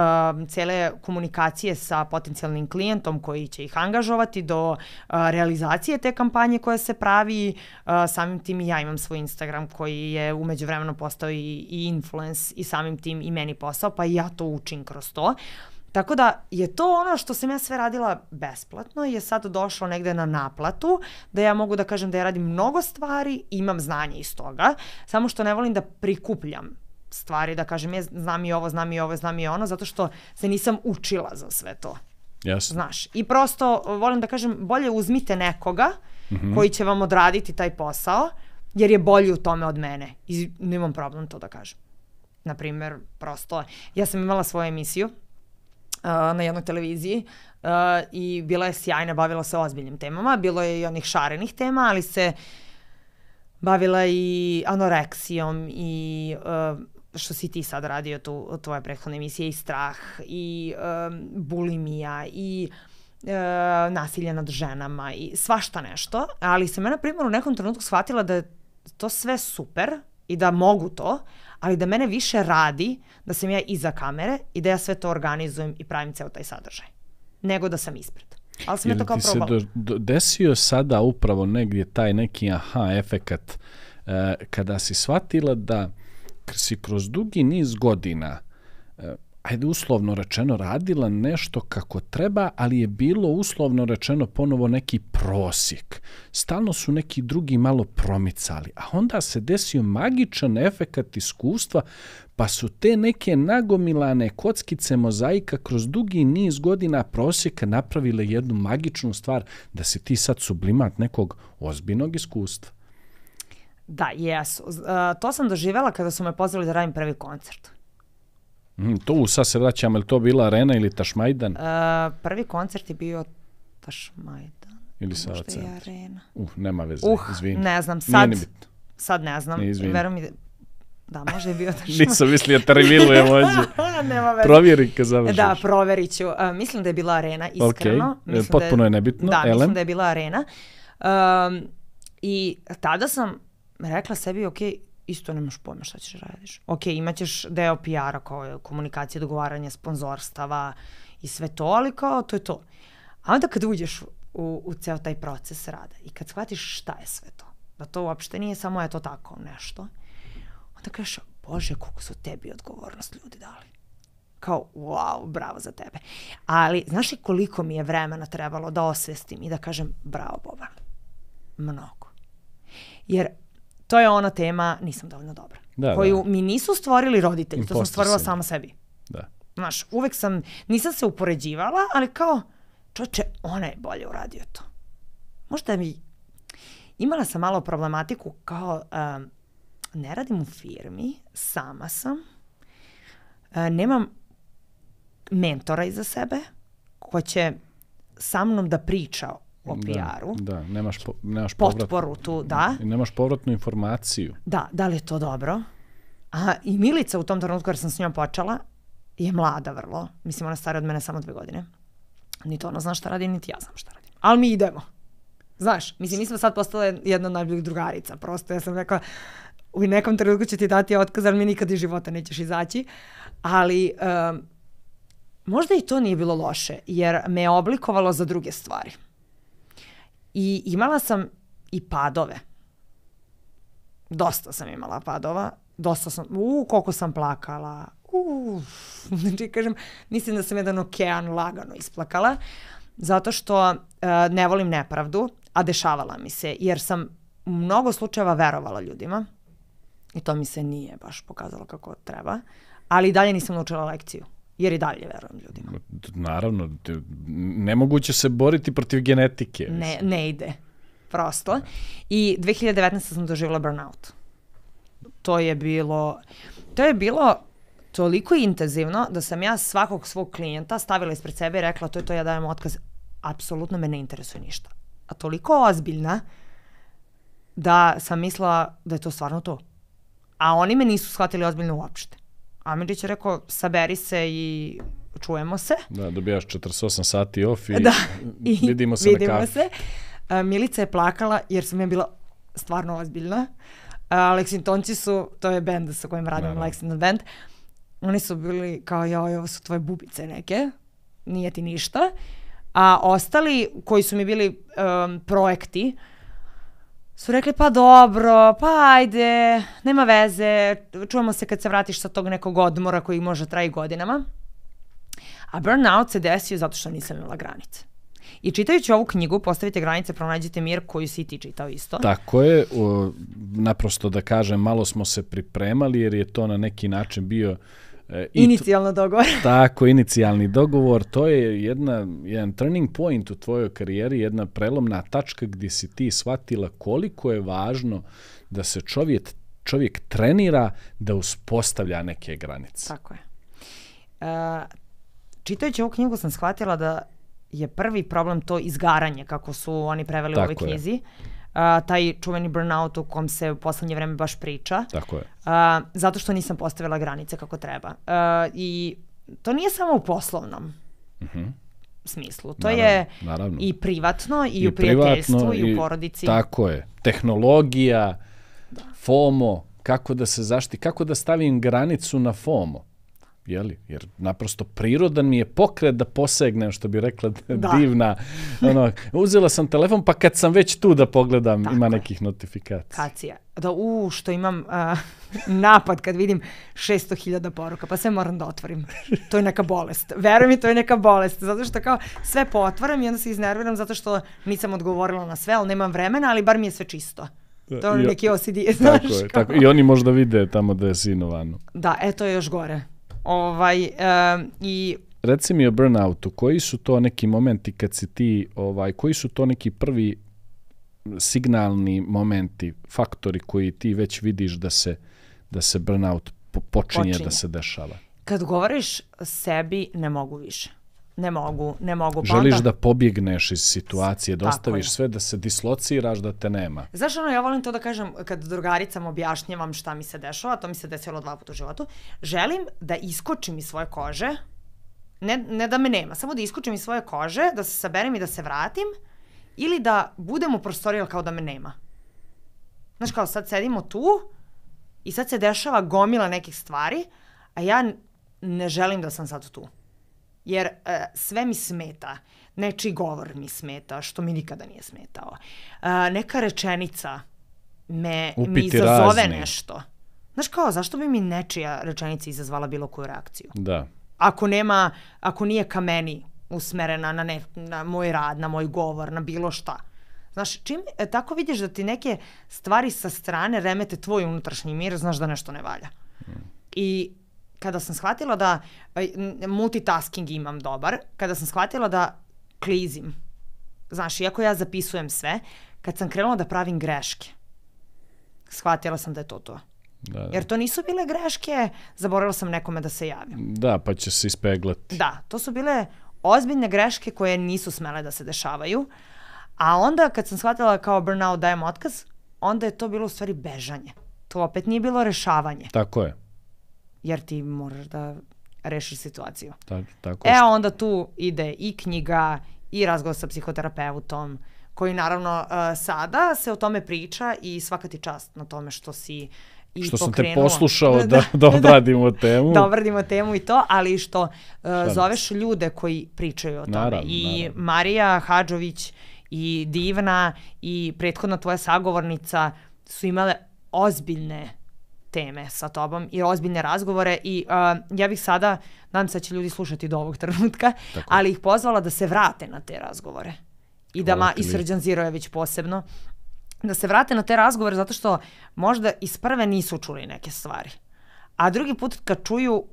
cele komunikacije sa potencijalnim klijentom koji će ih angažovati, do uh, realizacije te kampanje koja se pravi. Uh, samim tim i ja imam svoj Instagram koji je umeđu vremenu postao i, i influence i samim tim i meni posao, pa ja to učim kroz to. Uh, Tako da je to ono što sam ja sve radila besplatno je sad došlo negde na naplatu, da ja mogu da kažem da ja radim mnogo stvari, imam znanje iz toga, samo što ne volim da prikupljam stvari, da kažem ja znam i ovo, znam i ovo, znam i ono, zato što se nisam učila za sve to. Jasno. Znaš, i prosto volim da kažem bolje uzmite nekoga mm -hmm. koji će vam odraditi taj posao, jer je bolji u tome od mene. I nemam problem to da kažem. Naprimer, prosto, ja sam imala svoju emisiju na jednoj televiziji uh, i bila je sjajna, bavila se ozbiljnim temama, bilo je i onih šarenih tema, ali se bavila i anoreksijom i uh, što si ti sad radio tu, tvoje prethodne emisije i strah i bulimija i e, nasilje nad ženama i svašta nešto, ali sam ja na primjer u nekom trenutku shvatila da je to sve super i da mogu to, ali da mene više radi da sam ja iza kamere i da ja sve to organizujem i pravim ceo taj sadržaj, nego da sam ispred. Ali sam Jer ja to kao probala. ti se do, do, desio sada upravo negdje taj neki aha efekat uh, kada si shvatila da si kroz dugi niz godina uh, ajde uslovno rečeno, radila nešto kako treba, ali je bilo uslovno rečeno ponovo neki prosjek. Stalno su neki drugi malo promicali, a onda se desio magičan efekat iskustva, pa su te neke nagomilane kockice mozaika kroz dugi niz godina prosjeka napravile jednu magičnu stvar da se ti sad sublimat nekog ozbiljnog iskustva. Da, jesu. Uh, to sam doživjela kada su me pozvali da radim prvi koncert. Mhm, to sad se vraćam, je li to bila arena ili Tašmajdan? Uh, prvi koncert je bio Tašmajdan. Ili sa centar. Arena. Uh, nema veze, uh, izvini. Ne znam, sad, Nije sad ne znam. Izvini. Verujem mi da, može je bio Tašmajdan. Nisam mislio termilu mođe. Nema veze. Provjeri ka e, da, završiš. Da, proverit ću. Uh, mislim da je bila arena, iskreno. Ok, Mislim Potpuno da je, je nebitno. Da, Ellen. mislim da je bila arena. Um, I tada sam rekla sebi, ok, isto nemaš pojma šta ćeš da radiš. Ok, imaćeš deo PR-a kao komunikacije, dogovaranje, sponzorstava i sve to, ali kao to je to. A onda kad uđeš u, u ceo taj proces rada i kad shvatiš šta je sve to, da to uopšte nije samo eto tako nešto, onda kažeš, bože, koliko su tebi odgovornost ljudi dali kao wow, bravo za tebe. Ali znaš li koliko mi je vremena trebalo da osvestim i da kažem bravo Boban? Mnogo. Jer to je ona tema nisam dovoljno dobra. Da, da. koju da. mi nisu stvorili roditelji, Imposter to sam stvorila sama sebi. Da. Znaš, uvek sam, nisam se upoređivala, ali kao, čoče, ona je bolje uradio to. Možda mi, imala sam malo problematiku kao, um, ne radim u firmi, sama sam, uh, nemam mentora iza sebe, ko će sa mnom da priča o PR-u. Da, da, nemaš, po, nemaš povrat, potporu tu, da. Nemaš povratnu informaciju. Da, da li je to dobro? A, I Milica u tom trenutku, jer sam s njom počela, je mlada vrlo. Mislim, ona je stara od mene samo dve godine. Ni to ona zna šta radi, niti ja znam šta radi. Ali mi idemo. Znaš, mislim, mi smo sad postale jedna od najboljih drugarica. Prosto, ja sam rekla, u nekom trenutku će ti dati otkaz, ali mi nikad iz života nećeš izaći. Ali um, možda i to nije bilo loše, jer me je oblikovalo za druge stvari. I imala sam i padove. Dosta sam imala padova. Dosta sam, u, koliko sam plakala. U, znači kažem, mislim da sam jedan okean lagano isplakala. Zato što uh, ne volim nepravdu, a dešavala mi se. Jer sam u mnogo slučajeva verovala ljudima. I to mi se nije baš pokazalo kako treba. Ali dalje nisam naučila lekciju jer i dalje verujem ljudima. Naravno, nemoguće se boriti protiv genetike. Ne, ne ide, prosto. I 2019. sam doživjela burnout. To je bilo, to je bilo toliko intenzivno da sam ja svakog svog klijenta stavila ispred sebe i rekla to je to, ja dajem otkaz. Apsolutno me ne interesuje ništa. A toliko ozbiljna da sam mislila da je to stvarno to. A oni me nisu shvatili ozbiljno uopšte. Amidžić je rekao, saberi se i čujemo se. Da, dobijaš 48 sati off i, da, i vidimo se vidimo na kafu. Se. E, Milica je plakala jer sam ja bila stvarno ozbiljna. E, Aleksin Tonci su, to je band sa kojim radim, Aleksin Lexington band, oni su bili kao, joj, ovo su tvoje bubice neke, nije ti ništa. A ostali koji su mi bili um, projekti, uh, su rekli pa dobro, pa ajde, nema veze, čujemo se kad se vratiš sa tog nekog odmora koji može traji godinama. A burnout se desio zato što nisam imala granice. I čitajući ovu knjigu Postavite granice, pronađite mir koju si ti čitao isto. Tako je, o, naprosto da kažem, malo smo se pripremali jer je to na neki način bio E, Inicijalno dogovor. Tako, inicijalni dogovor. To je jedna, jedan turning point u tvojoj karijeri, jedna prelomna tačka gdje si ti shvatila koliko je važno da se čovjek, čovjek trenira da uspostavlja neke granice. Tako je. Uh, čitajući ovu knjigu sam shvatila da je prvi problem to izgaranje, kako su oni preveli Tako u ovoj knjizi. Je a, taj čuveni burnout o kom se u poslednje vreme baš priča. Tako je. A, zato što nisam postavila granice kako treba. A, I to nije samo u poslovnom. Mhm. Uh -huh smislu. To naravno, je naravno. i privatno, i, I u prijateljstvu, i, i u porodici. tako je. Tehnologija, da. FOMO, kako da se zaštiti, kako da stavim granicu na FOMO jeli, jer naprosto prirodan mi je pokret da posegnem, što bi rekla da. divna. Ono, uzela sam telefon, pa kad sam već tu da pogledam, Tako ima je. nekih notifikacija. Kacija. Da, u, što imam a, napad kad vidim 600.000 poruka, pa sve moram da otvorim. To je neka bolest. Veruj mi, to je neka bolest. Zato što kao sve potvaram i onda se iznerviram zato što nisam odgovorila na sve, ali nemam vremena, ali bar mi je sve čisto. Da, to je neki OCD, znaš. Tako je, tako. I oni možda vide tamo da je sinovano. Da, eto je još gore. Ovaj, uh, I Reci mi o burnoutu, koji su to neki momenti kad si ti, ovaj, koji su to neki prvi signalni momenti, faktori koji ti već vidiš da se, da se burnout počinje, počinje. da se dešava? Kad govoriš sebi ne mogu više ne mogu, ne mogu. Pa Želiš onda... da pobjegneš iz situacije, da ostaviš sve, da se dislociraš, da te nema. Znaš, ono, ja volim to da kažem kad drugaricam objašnjavam šta mi se dešava, to mi se desilo dva puta u životu, želim da iskočim iz svoje kože, ne, ne da me nema, samo da iskočim iz svoje kože, da se saberem i da se vratim, ili da budem u prostoriju kao da me nema. Znaš, kao sad sedimo tu i sad se dešava gomila nekih stvari, a ja ne želim da sam sad tu jer uh, sve mi smeta. Nečiji govor mi smeta, što mi nikada nije smetao. E, neka rečenica me, Upiti mi izazove razni. nešto. Znaš kao, zašto bi mi nečija rečenica izazvala bilo koju reakciju? Da. Ako nema, ako nije ka meni usmerena na, ne, na moj rad, na moj govor, na bilo šta. Znaš, čim e, tako vidiš da ti neke stvari sa strane remete tvoj unutrašnji mir, znaš da nešto ne valja. Mm. I kada sam shvatila da e, multitasking imam dobar, kada sam shvatila da klizim, znaš, iako ja zapisujem sve, kad sam krenula da pravim greške, shvatila sam da je to to. Da, da. Jer to nisu bile greške, zaboravila sam nekome da se javim. Da, pa će se ispeglati. Da, to su bile ozbiljne greške koje nisu smele da se dešavaju. A onda kad sam shvatila kao burnout dajem otkaz, onda je to bilo u stvari bežanje. To opet nije bilo rešavanje. Tako je jer ti moraš da rešiš situaciju. Tak, tako. E onda tu ide i knjiga i razgovor sa psihoterapeutom koji naravno uh, sada se o tome priča i svaka ti čast na tome što si i što pokrenula. sam te poslušao da, da obradimo temu. da obradimo temu i to, ali i što uh, zoveš ljude koji pričaju o tome. Naravno, I naravno. Marija Hadžović i Divna i prethodna tvoja sagovornica su imale ozbiljne teme sa tobom i ozbiljne razgovore i uh, ja bih sada, nadam se da će ljudi slušati do ovog trenutka, Tako. ali ih pozvala da se vrate na te razgovore. I da ma, i Srđan Zirojević posebno, da se vrate na te razgovore zato što možda iz prve nisu čuli neke stvari. A drugi put kad čuju,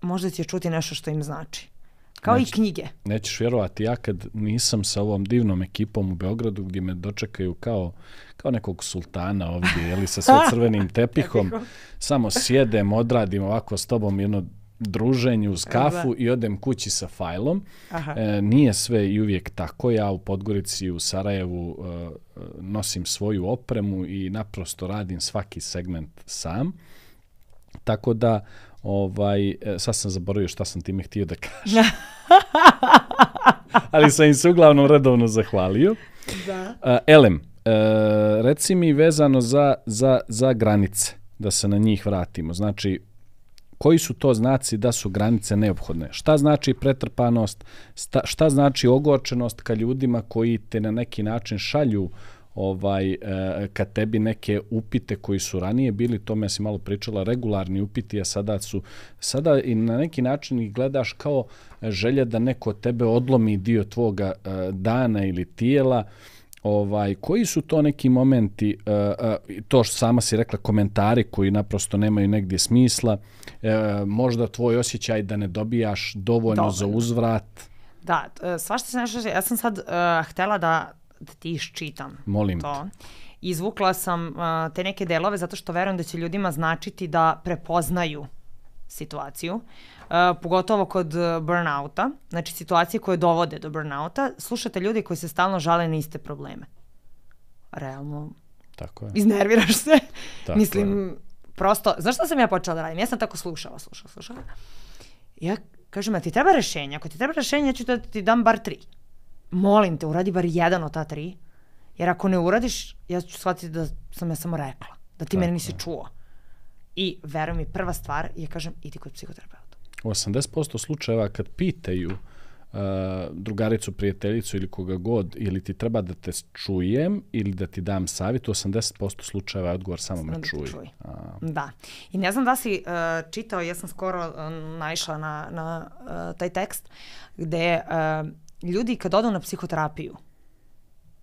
možda će čuti nešto što im znači. Kao Neć, i knjige. Nećeš vjerovati, ja kad nisam sa ovom divnom ekipom u Beogradu gdje me dočekaju kao, kao nekog sultana ovdje, jeli, sa sve da. crvenim tepihom, samo sjedem, odradim ovako s tobom jedno druženju uz kafu Eba. Da. i odem kući sa fajlom. E, nije sve i uvijek tako. Ja u Podgorici u Sarajevu e, e, nosim svoju opremu i naprosto radim svaki segment sam. Tako da, ovaj, e, sad sam zaboravio šta sam time htio da kažem ali sam im se uglavnom redovno zahvalio. Da. Uh, elem, uh, reci mi vezano za, za, za granice, da se na njih vratimo. Znači, koji su to znaci da su granice neophodne? Šta znači pretrpanost? Šta, šta znači ogorčenost ka ljudima koji te na neki način šalju uh, ovaj, e, ka tebi neke upite koji su ranije bili, to ja si malo pričala, regularni upiti, a sada su, sada i na neki način ih gledaš kao želja da neko tebe odlomi dio tvoga e, dana ili tijela, Ovaj, koji su to neki momenti, e, to što sama si rekla, komentari koji naprosto nemaju negdje smisla, možda tvoj osjećaj da ne dobijaš dovoljno Dobre. za uzvrat? Da, svašta se nešto, ja sam sad uh, htjela da da ti iščitam. Molim to. Te. Izvukla sam te neke delove zato što verujem da će ljudima značiti da prepoznaju situaciju, uh, pogotovo kod burnouta, znači situacije koje dovode do burnouta, slušate ljudi koji se stalno žale na iste probleme. Realno, Tako je. iznerviraš se. Tako Mislim, je. prosto, znaš šta sam ja počela da radim? Ja sam tako slušala, slušala, slušala. Ja kažem, a ti treba rešenje? Ako ti treba rešenje, ja ću da ti dam bar tri molim te, uradi bar jedan od ta tri, jer ako ne uradiš, ja ću shvatiti da sam ja samo rekla, da ti da, mene nisi da. čuo. I veruj mi, prva stvar je, kažem, idi kod psihoterapeuta. 80% slučajeva kad pitaju uh, drugaricu, prijateljicu ili koga god, ili ti treba da te čujem ili da ti dam savjet, 80% slučajeva je odgovor samo me da čuj. čuj. A. Da. I ne znam da si uh, čitao, ja sam skoro uh, naišla na, na uh, taj tekst, gde uh, ljudi kad odu na psihoterapiju,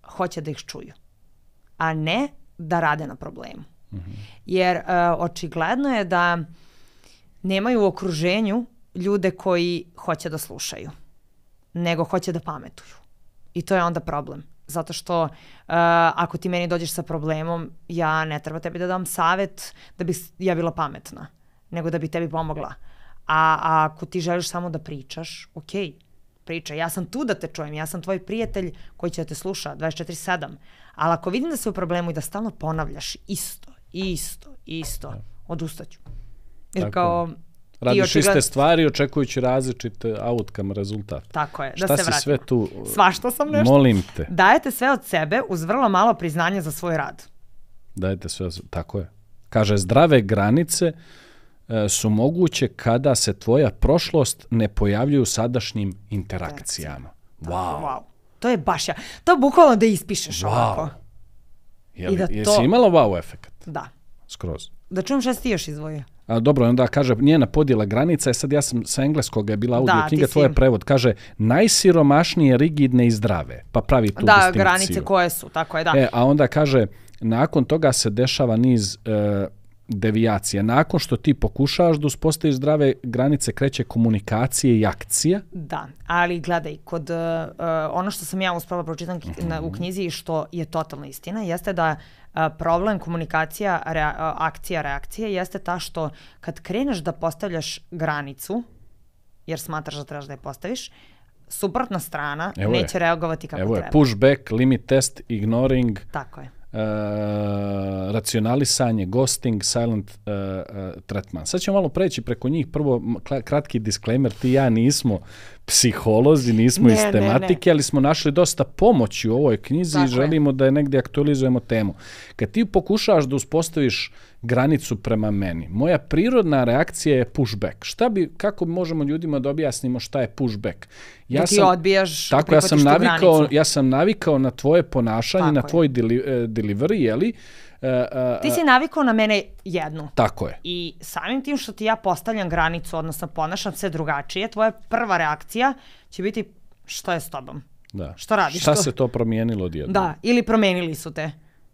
hoće da ih čuju, a ne da rade na problemu. Mm -hmm. Jer uh, očigledno je da nemaju u okruženju ljude koji hoće da slušaju, nego hoće da pametuju. I to je onda problem. Zato što uh, ako ti meni dođeš sa problemom, ja ne treba tebi da dam savet da bi ja bila pametna, nego da bi tebi pomogla. A, a ako ti želiš samo da pričaš, okej, okay priča. Ja sam tu da te čujem, ja sam tvoj prijatelj koji će da te sluša 24-7. Ali ako vidim da se u problemu i da stalno ponavljaš isto, isto, isto, odustaću. Jer Tako. kao... Radiš očigla... iste stvari očekujući različite outcome rezultate. Tako je, da Šta se si sve tu... Svašta sam nešto. Molim te. Dajete sve od sebe uz vrlo malo priznanja za svoj rad. Dajete sve, tako je. Kaže, zdrave granice E, su moguće kada se tvoja prošlost ne pojavljuje u sadašnjim interakcijama. Wow. wow. To je baš ja. To bukvalno da ispišeš wow. ovako. Jel, da jesi to... imala wow efekt? Da. Skroz. Da čujem šta si ti još izvojio. A, dobro, onda kaže njena podjela granica, je sad ja sam sa engleskog je bila audio da, knjiga, tvoj prevod, kaže najsiromašnije, rigidne i zdrave, pa pravi tu da, distinkciju. Da, granice koje su, tako je, da. E, a onda kaže, nakon toga se dešava niz uh, devijacija. Nakon što ti pokušavaš da uspostaviš zdrave granice, kreće komunikacije i akcija. Da, ali gledaj, kod uh, ono što sam ja uspela pročitam uh -huh. na, u knjizi i što je totalna istina, jeste da e, problem komunikacija, rea, akcija, reakcija jeste ta što kad kreneš da postavljaš granicu, jer smatraš da trebaš da je postaviš, suprotna strana Evo neće je. reagovati kako Evo treba. Evo je, pushback, limit test, ignoring. Tako je. Eh, racionalisanje, ghosting, silent uh, uh, tretman. Sad ćemo malo preći preko njih. Prvo, kratki disclaimer, ti i ja nismo psiholozi, nismo ne, iz tematike, ne, ne. ali smo našli dosta pomoći u ovoj knjizi Tako i želimo je. da je negdje aktualizujemo temu. Kad ti pokušavaš da uspostaviš granicu prema meni. Moja prirodna reakcija je pushback. Šta bi, kako možemo ljudima da objasnimo šta je pushback? Ja da ti sam, odbijaš, tako, ja sam, navikao, granicu. ja sam navikao na tvoje ponašanje, tako na tvoj e, je. deli, delivery, jeli? Uh, uh, ti si navikao na mene jednu. Tako je. I samim tim što ti ja postavljam granicu, odnosno ponašam se drugačije, tvoja prva reakcija će biti šta je s tobom? Da. Šta radiš? Šta to? se to promijenilo odjedno? Da, ili promenili su te.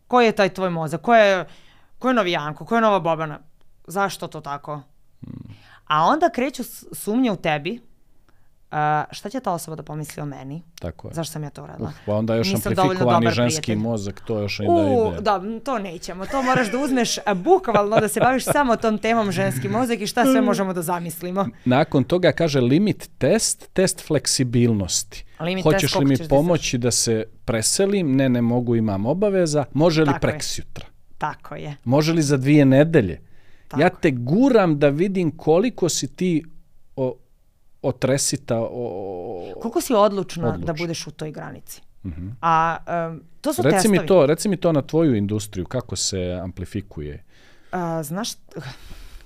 Koji je taj tvoj mozak? Koje je ko je novi Janko, ko je nova Bobana, zašto to tako? A onda kreću sumnje u tebi, Uh, šta će ta osoba da pomisli o meni? Tako je. Zašto sam ja to uradila? Uh, pa onda još Nisam amplifikovani ženski prijatelj. mozak, to još i da ide. Da, to nećemo, to moraš da uzmeš bukvalno da se baviš samo tom temom ženski mozak i šta sve možemo da zamislimo. Nakon toga kaže limit test, test fleksibilnosti. Limit Hoćeš test, li mi pomoći da se preselim? Ne, ne mogu, imam obaveza. Može li preksjutra? Tako je. Može li za dvije nedelje? Tako. Ja te guram da vidim koliko si ti o, otresita. O, koliko si odlučna odlučen. da budeš u toj granici. Uh mhm. -huh. A um, to su reci testovi. Mi to, reci mi to na tvoju industriju, kako se amplifikuje. A, znaš,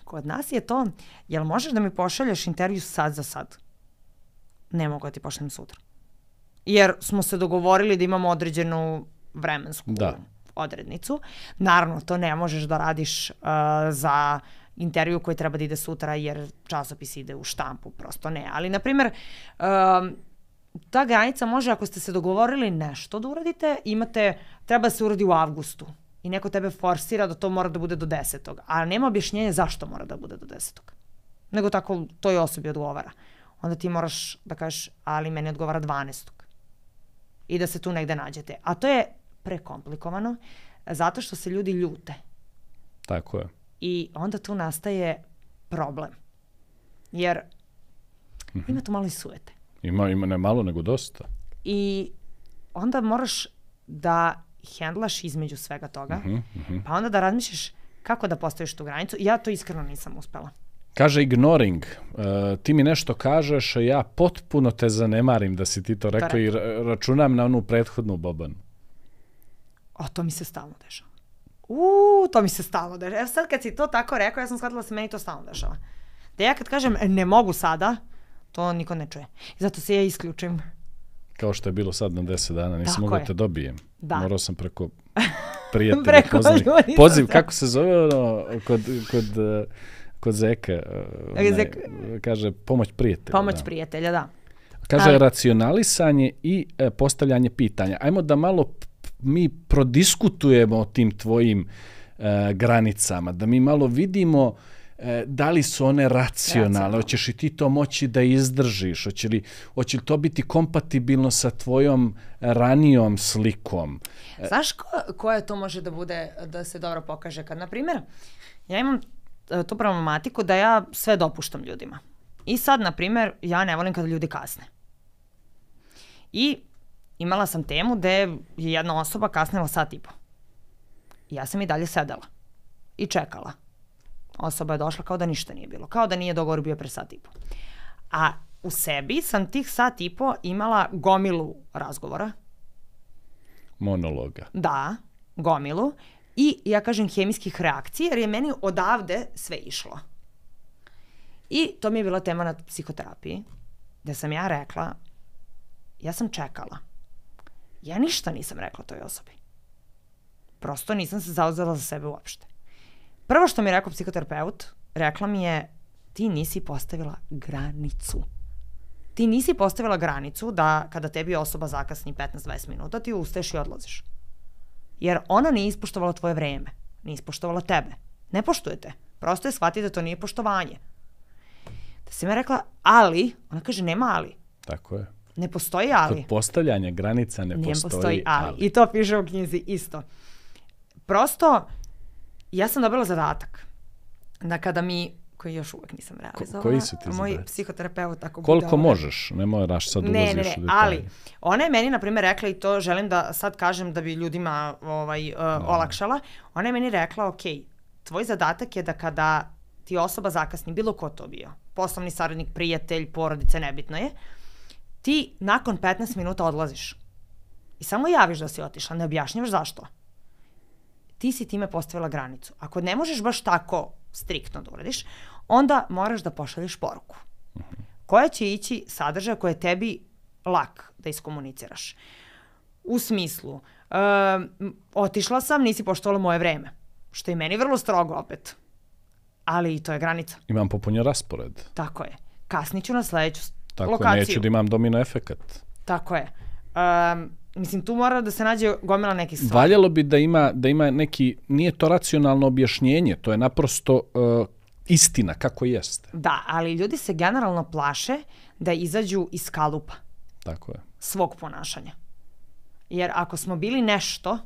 kod nas je to, jel možeš da mi pošalješ intervju sad za sad? Ne mogu da ti pošaljem sutra. Jer smo se dogovorili da imamo određenu vremensku da odrednicu. Naravno, to ne možeš da radiš uh, za intervju koji treba da ide sutra jer časopis ide u štampu, prosto ne. Ali, na primer, um, ta granica može, ako ste se dogovorili nešto da uradite, imate, treba da se uradi u avgustu i neko tebe forsira da to mora da bude do desetog, a nema objašnjenja zašto mora da bude do desetog. Nego tako toj osobi odgovara. Onda ti moraš da kažeš, ali meni odgovara 12. I da se tu negde nađete. A to je prekomplikovano zato što se ljudi ljute. Tako je. I onda tu nastaje problem. Jer mm -hmm. ima tu malo i sujete. Ima, ima ne malo nego dosta. I onda moraš da hendlaš između svega toga, mm -hmm, pa onda da razmišljaš kako da postaviš tu granicu. Ja to iskreno nisam uspela. Kaže ignoring, uh, ti mi nešto kažeš, ja potpuno te zanemarim da si ti to rekla i računam na onu prethodnu Bobanu a to mi se stalno dešava. Uuu, to mi se stalno dešava. Evo sad kad si to tako rekao, ja sam shvatila da se meni to stalno dešava. Da ja kad kažem e, ne mogu sada, to niko ne čuje. I zato se ja isključim. Kao što je bilo sad na 10 dana, nisam mogla da te dobijem. Da. Morao sam preko prijatelja preko poznanih. Poziv, kako se zove ono, kod, kod, kod Zeka, Zek... kaže pomoć prijatelja. Pomoć da. prijatelja, da. Kaže Ali... racionalisanje i e, postavljanje pitanja. Ajmo da malo mi prodiskutujemo o tim tvojim e, granicama, da mi malo vidimo e, da li su one racionalne, hoćeš i ti to moći da izdržiš, hoće li, hoće li to biti kompatibilno sa tvojom ranijom slikom. E, Znaš ko, koje to može da bude, da se dobro pokaže? Kad, na primjer, ja imam e, tu problematiku da ja sve dopuštam ljudima. I sad, na primjer, ja ne volim kada ljudi kasne. I imala sam temu gde je jedna osoba kasnila sat i po. I ja sam i dalje sedela i čekala. Osoba je došla kao da ništa nije bilo, kao da nije dogovor bio pre sat i po. A u sebi sam tih sat i po imala gomilu razgovora. Monologa. Da, gomilu. I ja kažem hemijskih reakcija jer je meni odavde sve išlo. I to mi je bila tema na psihoterapiji, gde sam ja rekla, ja sam čekala Ja ništa nisam rekla toj osobi. Prosto nisam se zauzela za sebe uopšte. Prvo što mi je rekao psihoterapeut, rekla mi je ti nisi postavila granicu. Ti nisi postavila granicu da kada tebi osoba zakasni 15-20 minuta, ti ustaješ i odlaziš. Jer ona nije ispoštovala tvoje vreme, nije ispoštovala tebe. Ne poštuje te. Prosto je shvati da to nije poštovanje. Da si me rekla, ali, ona kaže, nema ali. Tako je. Ne postoji ali. Kod postavljanja granica ne, ne postoji, postoji ali. ali. I to piše u knjizi isto. Prosto, ja sam dobila zadatak da kada mi koji još uvek nisam realizovala. Ko, koji su ti Moj zadaci? psihoterapeut tako Koliko ovaj. možeš, ne moraš sad ulaziš ne, ne, ne, u detalje. Ali, ona je meni, na primjer, rekla i to želim da sad kažem da bi ljudima ovaj, uh, e, no. Da. olakšala. Ona je meni rekla, ok, tvoj zadatak je da kada ti osoba zakasni, bilo ko to bio, poslovni saradnik, prijatelj, porodice, nebitno je, uh, ti nakon 15 minuta odlaziš. I samo javiš da si otišla, ne objašnjavaš zašto. Ti si time postavila granicu. Ako ne možeš baš tako striktno da uradiš, onda moraš da pošalješ poruku. Koja će ići sadržaja koja je tebi lak da iskomuniciraš. U smislu, e, otišla sam, nisi poštovala moje vreme. Što je meni vrlo strogo opet. Ali i to je granica. Imam popunjen raspored. Tako je. Kasniću na sledeću Tako lokaciju. neću da imam domino efekat. Tako je. Um, mislim, tu mora da se nađe gomila nekih stvari. Valjalo bi da ima, da ima neki, nije to racionalno objašnjenje, to je naprosto uh, istina kako jeste. Da, ali ljudi se generalno plaše da izađu iz kalupa. Tako je. Svog ponašanja. Jer ako smo bili nešto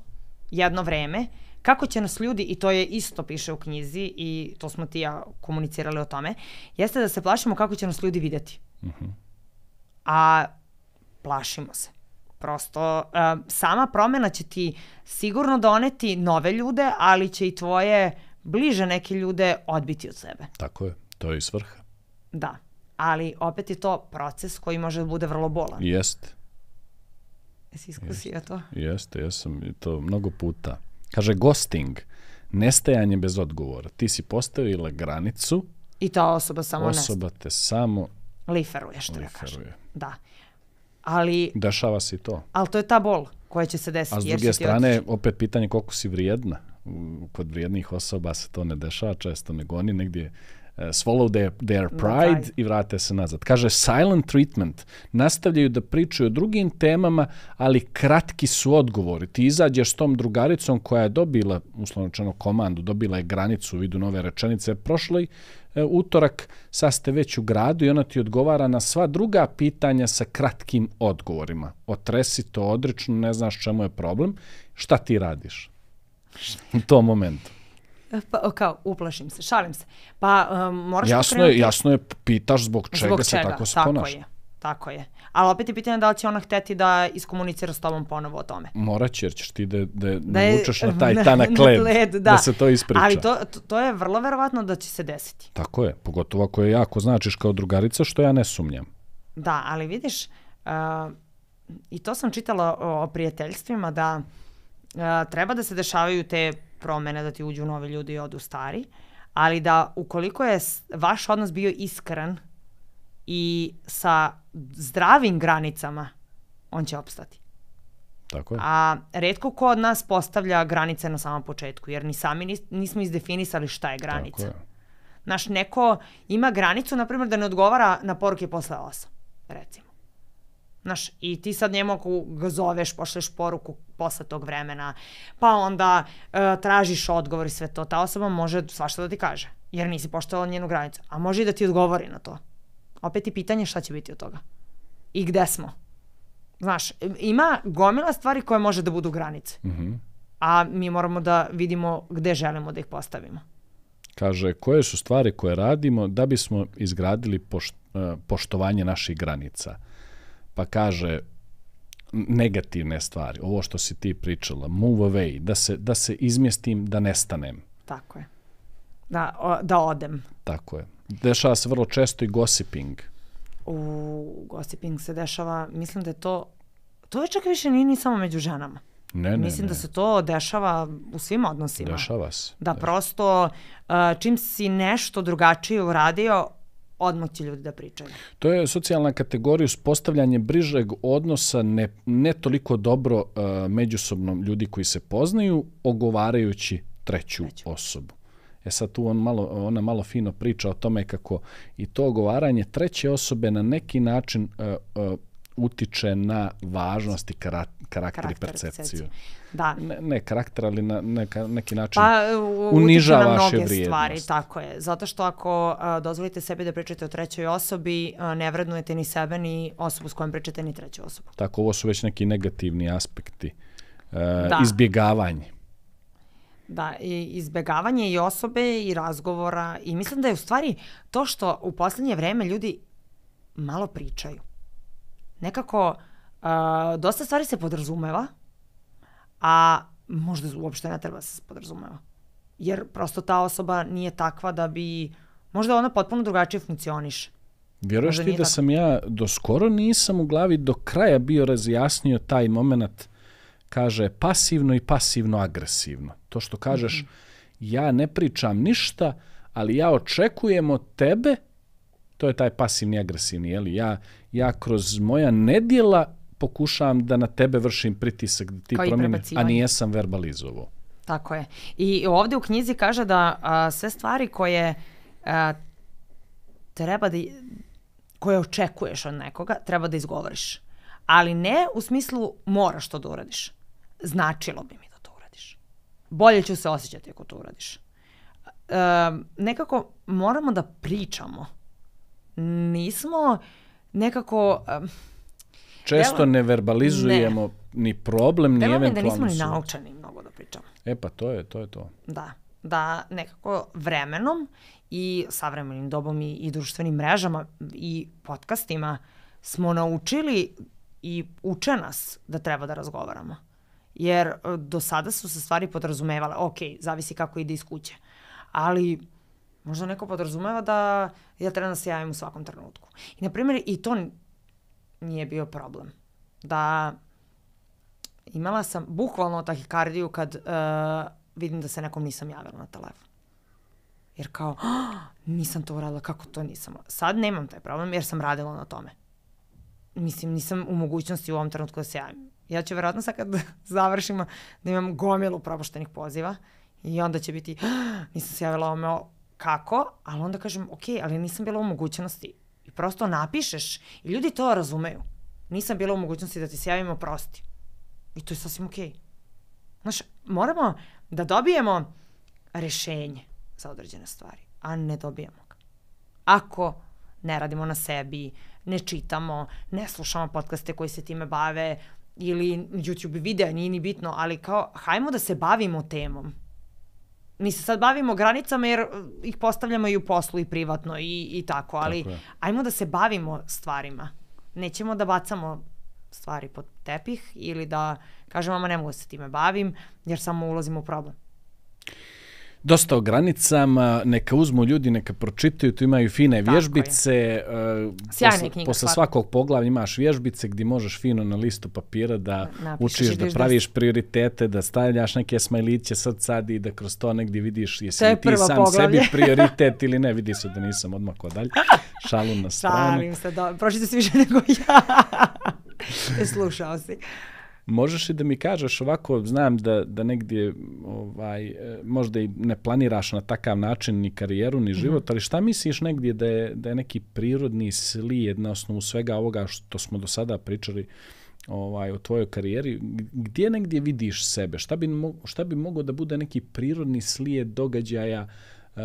jedno vreme, kako će nas ljudi, i to je isto piše u knjizi i to smo ti ja komunicirali o tome, jeste da se plašimo kako će nas ljudi videti. -huh. A plašimo se. Prosto, uh, sama promena će ti sigurno doneti nove ljude, ali će i tvoje bliže neke ljude odbiti od sebe. Tako je, to je i svrha. Da, ali opet je to proces koji može da bude vrlo bolan. Jeste. Jesi iskusio Jest. to? Jeste, jesam i to mnogo puta. Kaže ghosting, nestajanje bez odgovora. Ti si postavila granicu. I ta osoba samo nestaje. Osoba te samo liferuje, što da liferuje. ja kažem. Da. Ali, Dešava se to. Ali to je ta bol koja će se desiti. A s druge strane, otiči. opet pitanje koliko si vrijedna. Kod vrijednih osoba se to ne dešava, često nego oni negdje Uh, swallow their, their pride i vrate se nazad. Kaže, silent treatment. Nastavljaju da pričaju o drugim temama, ali kratki su odgovori. Ti izađeš s tom drugaricom koja je dobila, uslovnočeno komandu, dobila je granicu u vidu nove rečenice, e, utorak, sad ste već u gradu i ona ti odgovara na sva druga pitanja sa kratkim odgovorima. Otresi to odrično, ne znaš čemu je problem. Šta ti radiš u tom momentu? Pa, kao, uplašim se, šalim se. Pa um, moraš jasno pokrenuti... je, jasno je, pitaš zbog čega, zbog čega se tako, se ponaša. Je, tako je. Ali opet je pitanje da li će ona hteti da iskomunicira s tobom ponovo o tome. Moraće, jer ćeš ti da, da, da, da je, učeš na taj tanak na led, led da. da. se to ispriča. Ali to, to je vrlo verovatno da će se desiti. Tako je, pogotovo ako je jako značiš kao drugarica, što ja ne sumnjam. Da, ali vidiš, uh, i to sam čitala o, o prijateljstvima, da uh, treba da se dešavaju te promene, da ti uđu novi ljudi i odu stari, ali da ukoliko je vaš odnos bio iskren i sa zdravim granicama, on će opstati. Tako je. A redko ko od nas postavlja granice na samom početku, jer ni sami nis, nismo izdefinisali šta je granica. Tako je. Naš neko ima granicu, na primjer, da ne odgovara na poruke posle 8, recimo. Znaš, i ti sad njemu ako ga zoveš, pošleš poruku posle tog vremena, pa onda e, tražiš odgovor i sve to, ta osoba može svašta da ti kaže, jer nisi poštovala njenu granicu. A može i da ti odgovori na to. Opet i pitanje šta će biti od toga. I gde smo. Znaš, ima gomila stvari koje može da budu granice. Mm -hmm. A mi moramo da vidimo gde želimo da ih postavimo. Kaže, koje su stvari koje radimo da bismo izgradili pošt, e, poštovanje naših granica? pa kaže negativne stvari, ovo što si ti pričala, move away, da se, da se izmjestim, da nestanem. Tako je. Da, o, da odem. Tako je. Dešava se vrlo često i gossiping. U, gossiping se dešava, mislim da je to, to je čak više nije ni samo među ženama. Ne, ne, Mislim da ne. da se to dešava u svim odnosima. Dešava se. Da dešava. prosto uh, čim si nešto drugačije uradio, odmah će ljudi da pričaju. To je socijalna kategorija uspostavljanje brižeg odnosa ne, ne toliko dobro uh, međusobnom ljudi koji se poznaju, ogovarajući treću, treću. osobu. E sad tu on malo, ona malo fino priča o tome kako i to ogovaranje treće osobe na neki način uh, uh, utiče na važnost i karak karakter, karakter i percepciju. percepciju da. ne, ne karakter, ali na neka, neki način pa, e, u, uniža na vaše vrijednosti. stvari, tako je. Zato što ako a, e, dozvolite sebi da pričate o trećoj osobi, a, e, ne vrednujete ni sebe, ni osobu s kojom pričate, ni treću osobu. Tako, ovo su već neki negativni aspekti. A, da. Izbjegavanje. Da, i izbegavanje i osobe i razgovora i mislim da je u stvari to što u poslednje vreme ljudi malo pričaju. Nekako, uh, dosta stvari se podrazumeva, a možda uopšte ne treba da se podrazumeva. Jer prosto ta osoba nije takva da bi, možda ona potpuno drugačije funkcioniše. Vjeroš ti da tako. sam ja do skoro nisam u glavi do kraja bio razjasnio taj moment kaže pasivno i pasivno agresivno. To što kažeš mm -hmm. ja ne pričam ništa, ali ja očekujem od tebe to je taj pasivni agresivni, je li? Ja, ja kroz moja nedjela pokušavam da na tebe vršim pritisak, da ti promene, a nijesam verbalizovao. Tako je. I ovde u knjizi kaže da a, sve stvari koje a, treba da koje očekuješ od nekoga, treba da izgovoriš. Ali ne u smislu moraš to da uradiš. Značilo bi mi da to uradiš. Bolje ću se osjećati ako to uradiš. E, nekako moramo da pričamo. Nismo nekako... E, često Delo, ne verbalizujemo ne. ni problem, Delo ni eventualno... Delo mi da nismo ni naučeni mnogo da pričamo. E pa to je, to je to. Da, da nekako vremenom i savremenim dobom i, i društvenim mrežama i podcastima smo naučili i uče nas da treba da razgovaramo. Jer e, do sada su se stvari podrazumevale, ok, zavisi kako ide iz kuće, ali možda neko podrazumeva da ja trebam da se javim u svakom trenutku. I, na primjer, i to nije bio problem. Da imala sam bukvalno tahikardiju kad uh, vidim da se nekom nisam javila na telefon. Jer kao, oh, nisam to uradila, kako to nisam. Sad nemam taj problem jer sam radila na tome. Mislim, nisam u mogućnosti u ovom trenutku da se javim. Ja ću verovatno sad kad završimo da imam gomilu propuštenih poziva i onda će biti, oh, nisam se javila ovome, kako? Ali onda kažem, ok, ali nisam bila u mogućnosti i prosto napišeš i ljudi to razumeju. Nisam bila u mogućnosti da ti se javimo prosti. I to je sasvim okej. Okay. Znaš, moramo da dobijemo rešenje za određene stvari, a ne dobijamo ga. Ako ne radimo na sebi, ne čitamo, ne slušamo podcaste koji se time bave ili YouTube videa, nije ni bitno, ali kao hajmo da se bavimo temom mi se sad bavimo granicama jer eh, ih postavljamo i u poslu i privatno i, i tako, ali tako ajmo da se bavimo stvarima. Nećemo da bacamo stvari pod tepih ili da kažem, mama ne mogu da se time bavim jer samo ulazimo u problem dosta o granicama, neka uzmu ljudi, neka pročitaju, tu imaju fine Tako vježbice. Je. Sjajna posle, knjiga. Posle svakog poglavlja imaš vježbice gdje možeš fino na listu papira da Napišeš učiš, da praviš prioritete, da stavljaš neke smajliće sad sad i da kroz to negdje vidiš jesi li ti sam poglavlje. sebi prioritet ili ne. Vidi se da nisam odmako dalje. Šalim na stranu. Šalim se, do... Prošli se više nego ja. Slušao si. Možeš li da mi kažeš ovako, znam da, da negdje ovaj, e, možda i ne planiraš na takav način ni karijeru ni mhm. život, mm -hmm. ali šta misliš negdje da je, da je neki prirodni slijed na osnovu svega ovoga što smo do sada pričali ovaj, o tvojoj karijeri, gdje negdje vidiš sebe? Šta bi, mo, šta bi mogao da bude neki prirodni slijed događaja uh,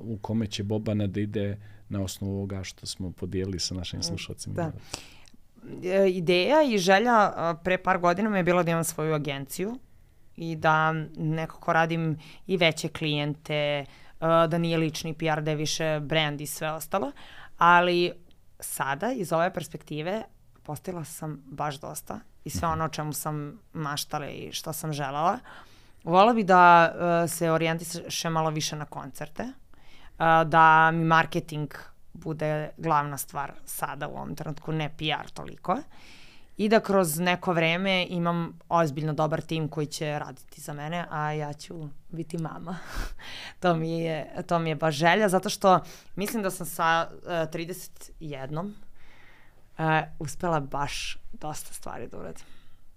uh, u kome će Bobana da ide na osnovu ovoga što smo podijelili sa našim mm, slušalcima? Da. E, ideja i želja e, pre par godina mi je bila da imam svoju agenciju i da nekako radim i veće klijente, e, da nije lični PR, da je više brand i sve ostalo. Ali sada, iz ove perspektive, postila sam baš dosta i sve mhm. ono o čemu sam maštala i što sam želala. Vola bi da se orijentiše malo više na koncerte, da mi marketing uh, bude glavna stvar sada u ovom trenutku, ne PR toliko. I da kroz neko vreme imam ozbiljno dobar tim koji će raditi za mene, a ja ću biti mama. to, mi je, to mi je baš želja, zato što mislim da sam sa uh, 31 uh, uspela baš dosta stvari da uradim.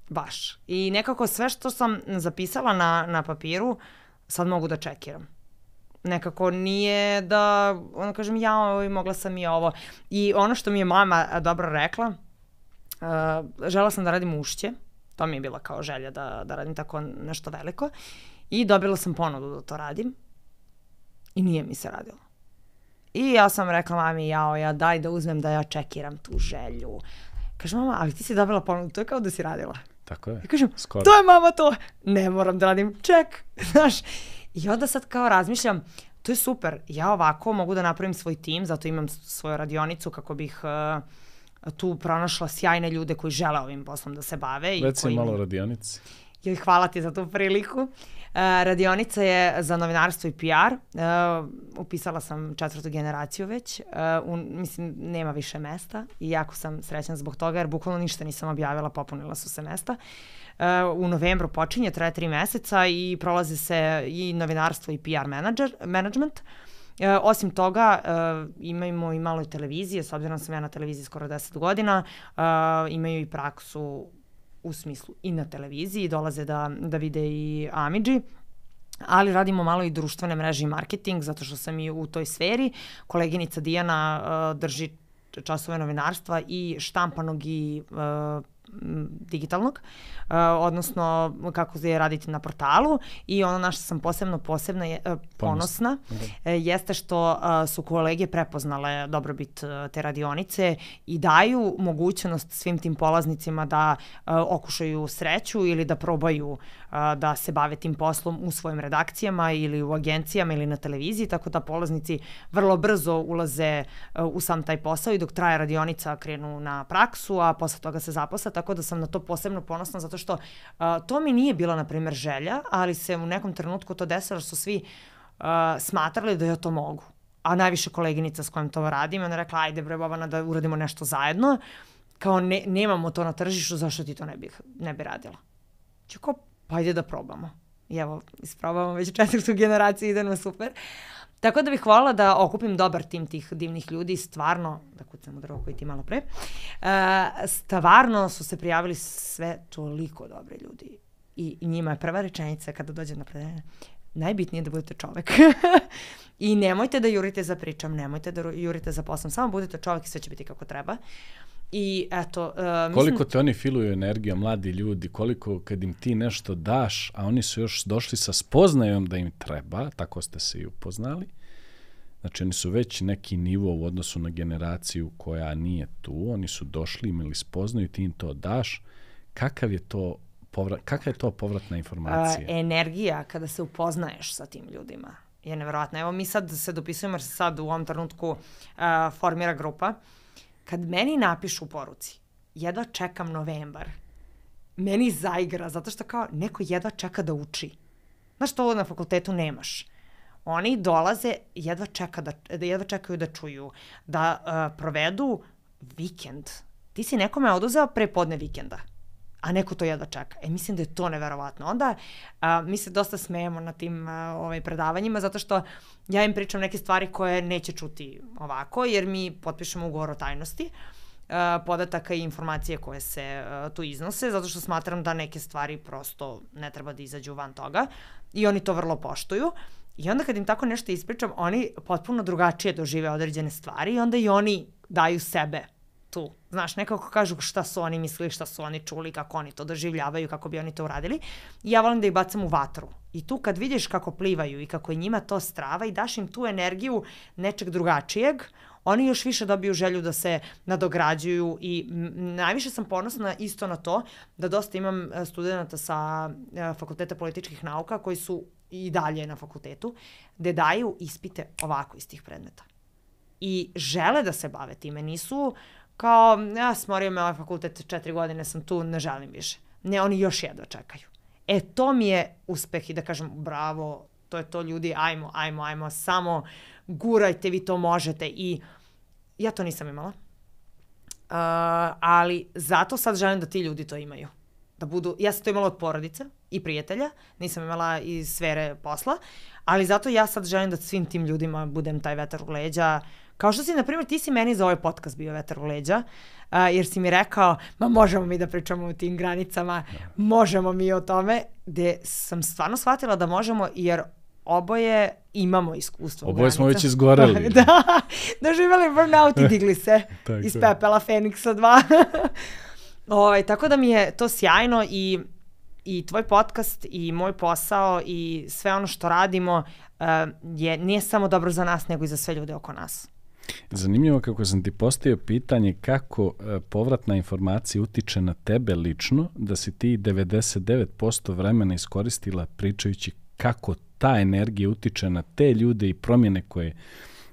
Baš. I nekako sve što sam zapisala na, na papiru, sad mogu da čekiram nekako nije da, ono kažem, ja ovaj, mogla sam i ovo. I ono što mi je mama dobro rekla, uh, žela sam da radim ušće, to mi je bila kao želja da, da radim tako nešto veliko, i dobila sam ponudu da to radim i nije mi se radilo. I ja sam rekla mami, jao, ja daj da uzmem da ja čekiram tu želju. Kaže, mama, ali ti si dobila ponudu, to je kao da si radila. Tako je. I kažem, Skoro. to je mama to, ne moram da radim, ček, znaš. I onda sad kao razmišljam, to je super, ja ovako mogu da napravim svoj tim, zato imam svoju radionicu kako bih uh, tu pronašla sjajne ljude koji žele ovim poslom da se bave. Već i koji... malo radionici. Joj, hvala ti za tu priliku. Uh, radionica je za novinarstvo i PR. Uh, upisala sam četvrtu generaciju već. Uh, un, mislim, nema više mesta i jako sam srećna zbog toga jer bukvalno ništa nisam objavila, popunila su se mesta. Uh, u novembru počinje, traje tri meseca i prolaze se i novinarstvo i PR menadžer, management. E, osim toga, e, imamo i malo i televizije, s obzirom da sam ja na televiziji skoro 10 godina, e, imaju i praksu u smislu i na televiziji, dolaze da, da vide i Amidži ali radimo malo i društvene mreže i marketing, zato što sam i u toj sferi. Koleginica Dijana e, drži časove novinarstva i štampanog i e, digitalnog, uh, odnosno kako je raditi na portalu i ono na što sam posebno posebna je, uh, ponosna okay. Da. uh, e, jeste što uh, su kolege prepoznale dobrobit uh, te radionice i daju mogućnost svim tim polaznicima da uh, okušaju sreću ili da probaju da se bave tim poslom u svojim redakcijama ili u agencijama ili na televiziji, tako da polaznici vrlo brzo ulaze e, u sam taj posao i dok traje radionica krenu na praksu, a posle toga se zaposle, tako da sam na to posebno ponosna zato što to mi nije bila, na primer, želja, ali se u nekom trenutku to desilo što su svi smatrali da ja to mogu a najviše koleginica s kojom to radim, ona rekla, ajde bre Bobana da uradimo nešto zajedno, kao ne, nemamo to na tržištu, zašto ti to ne bi, ne bi radila? Ću kao, pa ajde da probamo. I evo, isprobamo već četvrtu generaciju, ide nam super. Tako da bih voljela da okupim dobar tim tih divnih ljudi, stvarno, da kucam u drvo koji ti malo pre, e, stvarno su se prijavili sve toliko dobre ljudi. I njima je prva rečenica kada dođe na predajanje, najbitnije je da budete čovek. I nemojte da jurite za pričam, nemojte da jurite za poslom, samo budete čovek i sve će biti kako treba. Uh, I eto, uh, mislim... Koliko te oni filuju energija, mladi ljudi, koliko kad im ti nešto daš, a oni su još došli sa spoznajom da im treba, tako ste se i upoznali, Znači, oni su već neki nivo u odnosu na generaciju koja nije tu, oni su došli, imali spoznaju, ti im to daš. Kakav je to povrat, kakva je to povratna informacija? Uh, energija kada se upoznaješ sa tim ljudima je nevjerojatna. Evo mi sad se dopisujemo jer se sad u ovom trenutku uh, formira grupa kad meni napišu u poruci, jedva čekam novembar, meni zaigra, zato što kao neko jedva čeka da uči. Znaš, to na fakultetu nemaš. Oni dolaze, jedva, čeka da, da jedva čekaju da čuju, da uh, provedu vikend. Ti si nekome oduzeo podne vikenda a neko to jedva čeka. E, mislim da je to neverovatno. Onda a, mi se dosta smejemo na tim a, ovaj, predavanjima, zato što ja im pričam neke stvari koje neće čuti ovako, jer mi potpišemo ugovor o tajnosti a, podataka i informacije koje se a, tu iznose, zato što smatram da neke stvari prosto ne treba da izađu van toga i oni to vrlo poštuju. I onda kad im tako nešto ispričam, oni potpuno drugačije dožive određene stvari i onda i oni daju sebe tu. Znaš, nekako kažu šta su oni mislili, šta su oni čuli, kako oni to doživljavaju, kako bi oni to uradili. I ja volim da ih bacam u vatru. I tu kad vidiš kako plivaju i kako je njima to strava i daš im tu energiju nečeg drugačijeg, oni još više dobiju želju da se nadograđuju i najviše sam ponosna isto na to da dosta imam e, studenta sa e, Fakulteta političkih nauka koji su i dalje na fakultetu, gde daju ispite ovako iz tih predmeta. I žele da se bave time, nisu uh, kao, ja sam me ovaj fakultet, četiri godine sam tu, ne želim više. Ne, oni još jedva čekaju. E, to mi je uspeh i da kažem, bravo, to je to ljudi, ajmo, ajmo, ajmo, samo gurajte, vi to možete. I ja to nisam imala. Uh, ali zato sad želim da ti ljudi to imaju. Da budu, ja sam to imala od porodice i prijatelja, nisam imala iz sfere posla, ali zato ja sad želim da svim tim ljudima budem taj vetar u leđa, uh, Kao što si, na primjer, ti si meni za ovaj podcast bio vetar u leđa, a, jer si mi rekao, ma možemo mi da pričamo o tim granicama, možemo mi o tome, gde sam stvarno shvatila da možemo, jer oboje imamo iskustvo. Oboje smo već izgoreli. da, doživjeli burnout i digli se iz pepela Feniksa 2. Ovaj, tako da mi je to sjajno i i tvoj podcast i moj posao i sve ono što radimo uh, je, nije samo dobro za nas nego i za sve ljude oko nas. Zanimljivo kako sam ti postavio pitanje kako e, povratna informacija utiče na tebe lično, da si ti 99% vremena iskoristila pričajući kako ta energija utiče na te ljude i promjene koje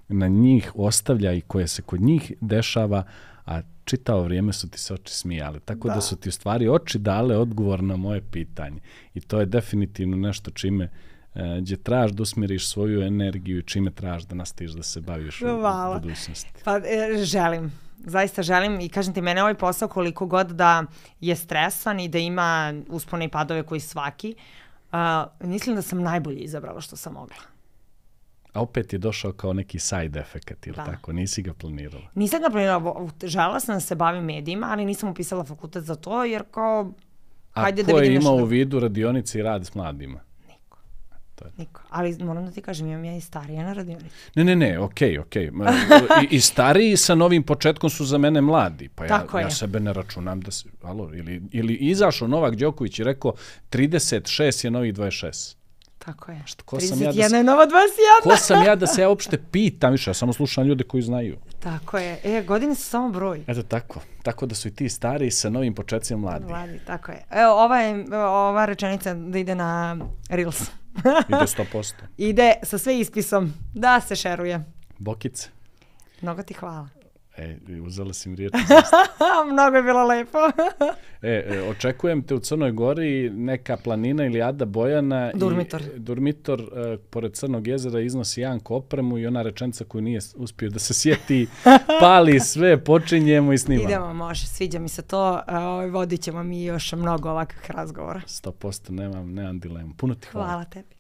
na njih ostavlja i koje se kod njih dešava, a čitao vrijeme su ti se oči smijale. Tako da, da su ti u stvari oči dale odgovor na moje pitanje. I to je definitivno nešto čime uh, E, gdje traž da usmiriš svoju energiju i čime traž da nastaviš da se baviš Hvala. u, budućnosti? Pa e, želim. Zaista želim i kažem ti, mene ovaj posao koliko god da je stresan i da ima uspone i padove koji svaki, a, mislim da sam najbolje izabrala što sam mogla. A opet je došao kao neki side efekt ili da. tako, nisi ga planirala? Nisam ga planirala, žela sam da se bavim medijima, ali nisam upisala fakultet za to jer kao... A hajde da ko da je imao u vidu radionice i rad s mladima? je. Niko. Ali moram da ti kažem, imam ja i starije na radionici. Ne, ne, ne, okej, okay, okej. Okay. I, I stariji sa novim početkom su za mene mladi. Pa ja, Tako ja je. sebe ne računam da se... Alo, ili, ili izašao Novak Đoković i rekao 36 je novi 26. Tako je. Šta, ko 31 sam ja da se, je nova 21. ko sam ja da se ja uopšte pitam više, ja samo slušam ljude koji znaju. Tako je. E, godine su samo broj. Eto tako. Tako da su i ti stari sa novim početcima mladi. Mladi, tako je. Evo, ova, je, ova rečenica da ide na Reels. Ide 100%. Ide sa sve ispisom da se šeruje. Bokice. Mnogo ti hvala. E, uzela si mi riječ. Mnogo je bilo lepo. E, e, očekujem te u Crnoj Gori neka planina ili Ada Bojana. Durmitor. I, Durmitor, e, pored Crnog jezera, iznosi jedan kopremu i ona rečenica koju nije uspio da se sjeti, pali sve, počinjemo i snimamo. Idemo, može, sviđa mi se to. E, vodit ćemo mi još mnogo ovakvih razgovora. 100%, nemam, nemam dilemu. Puno ti hvala. Hvala tebi.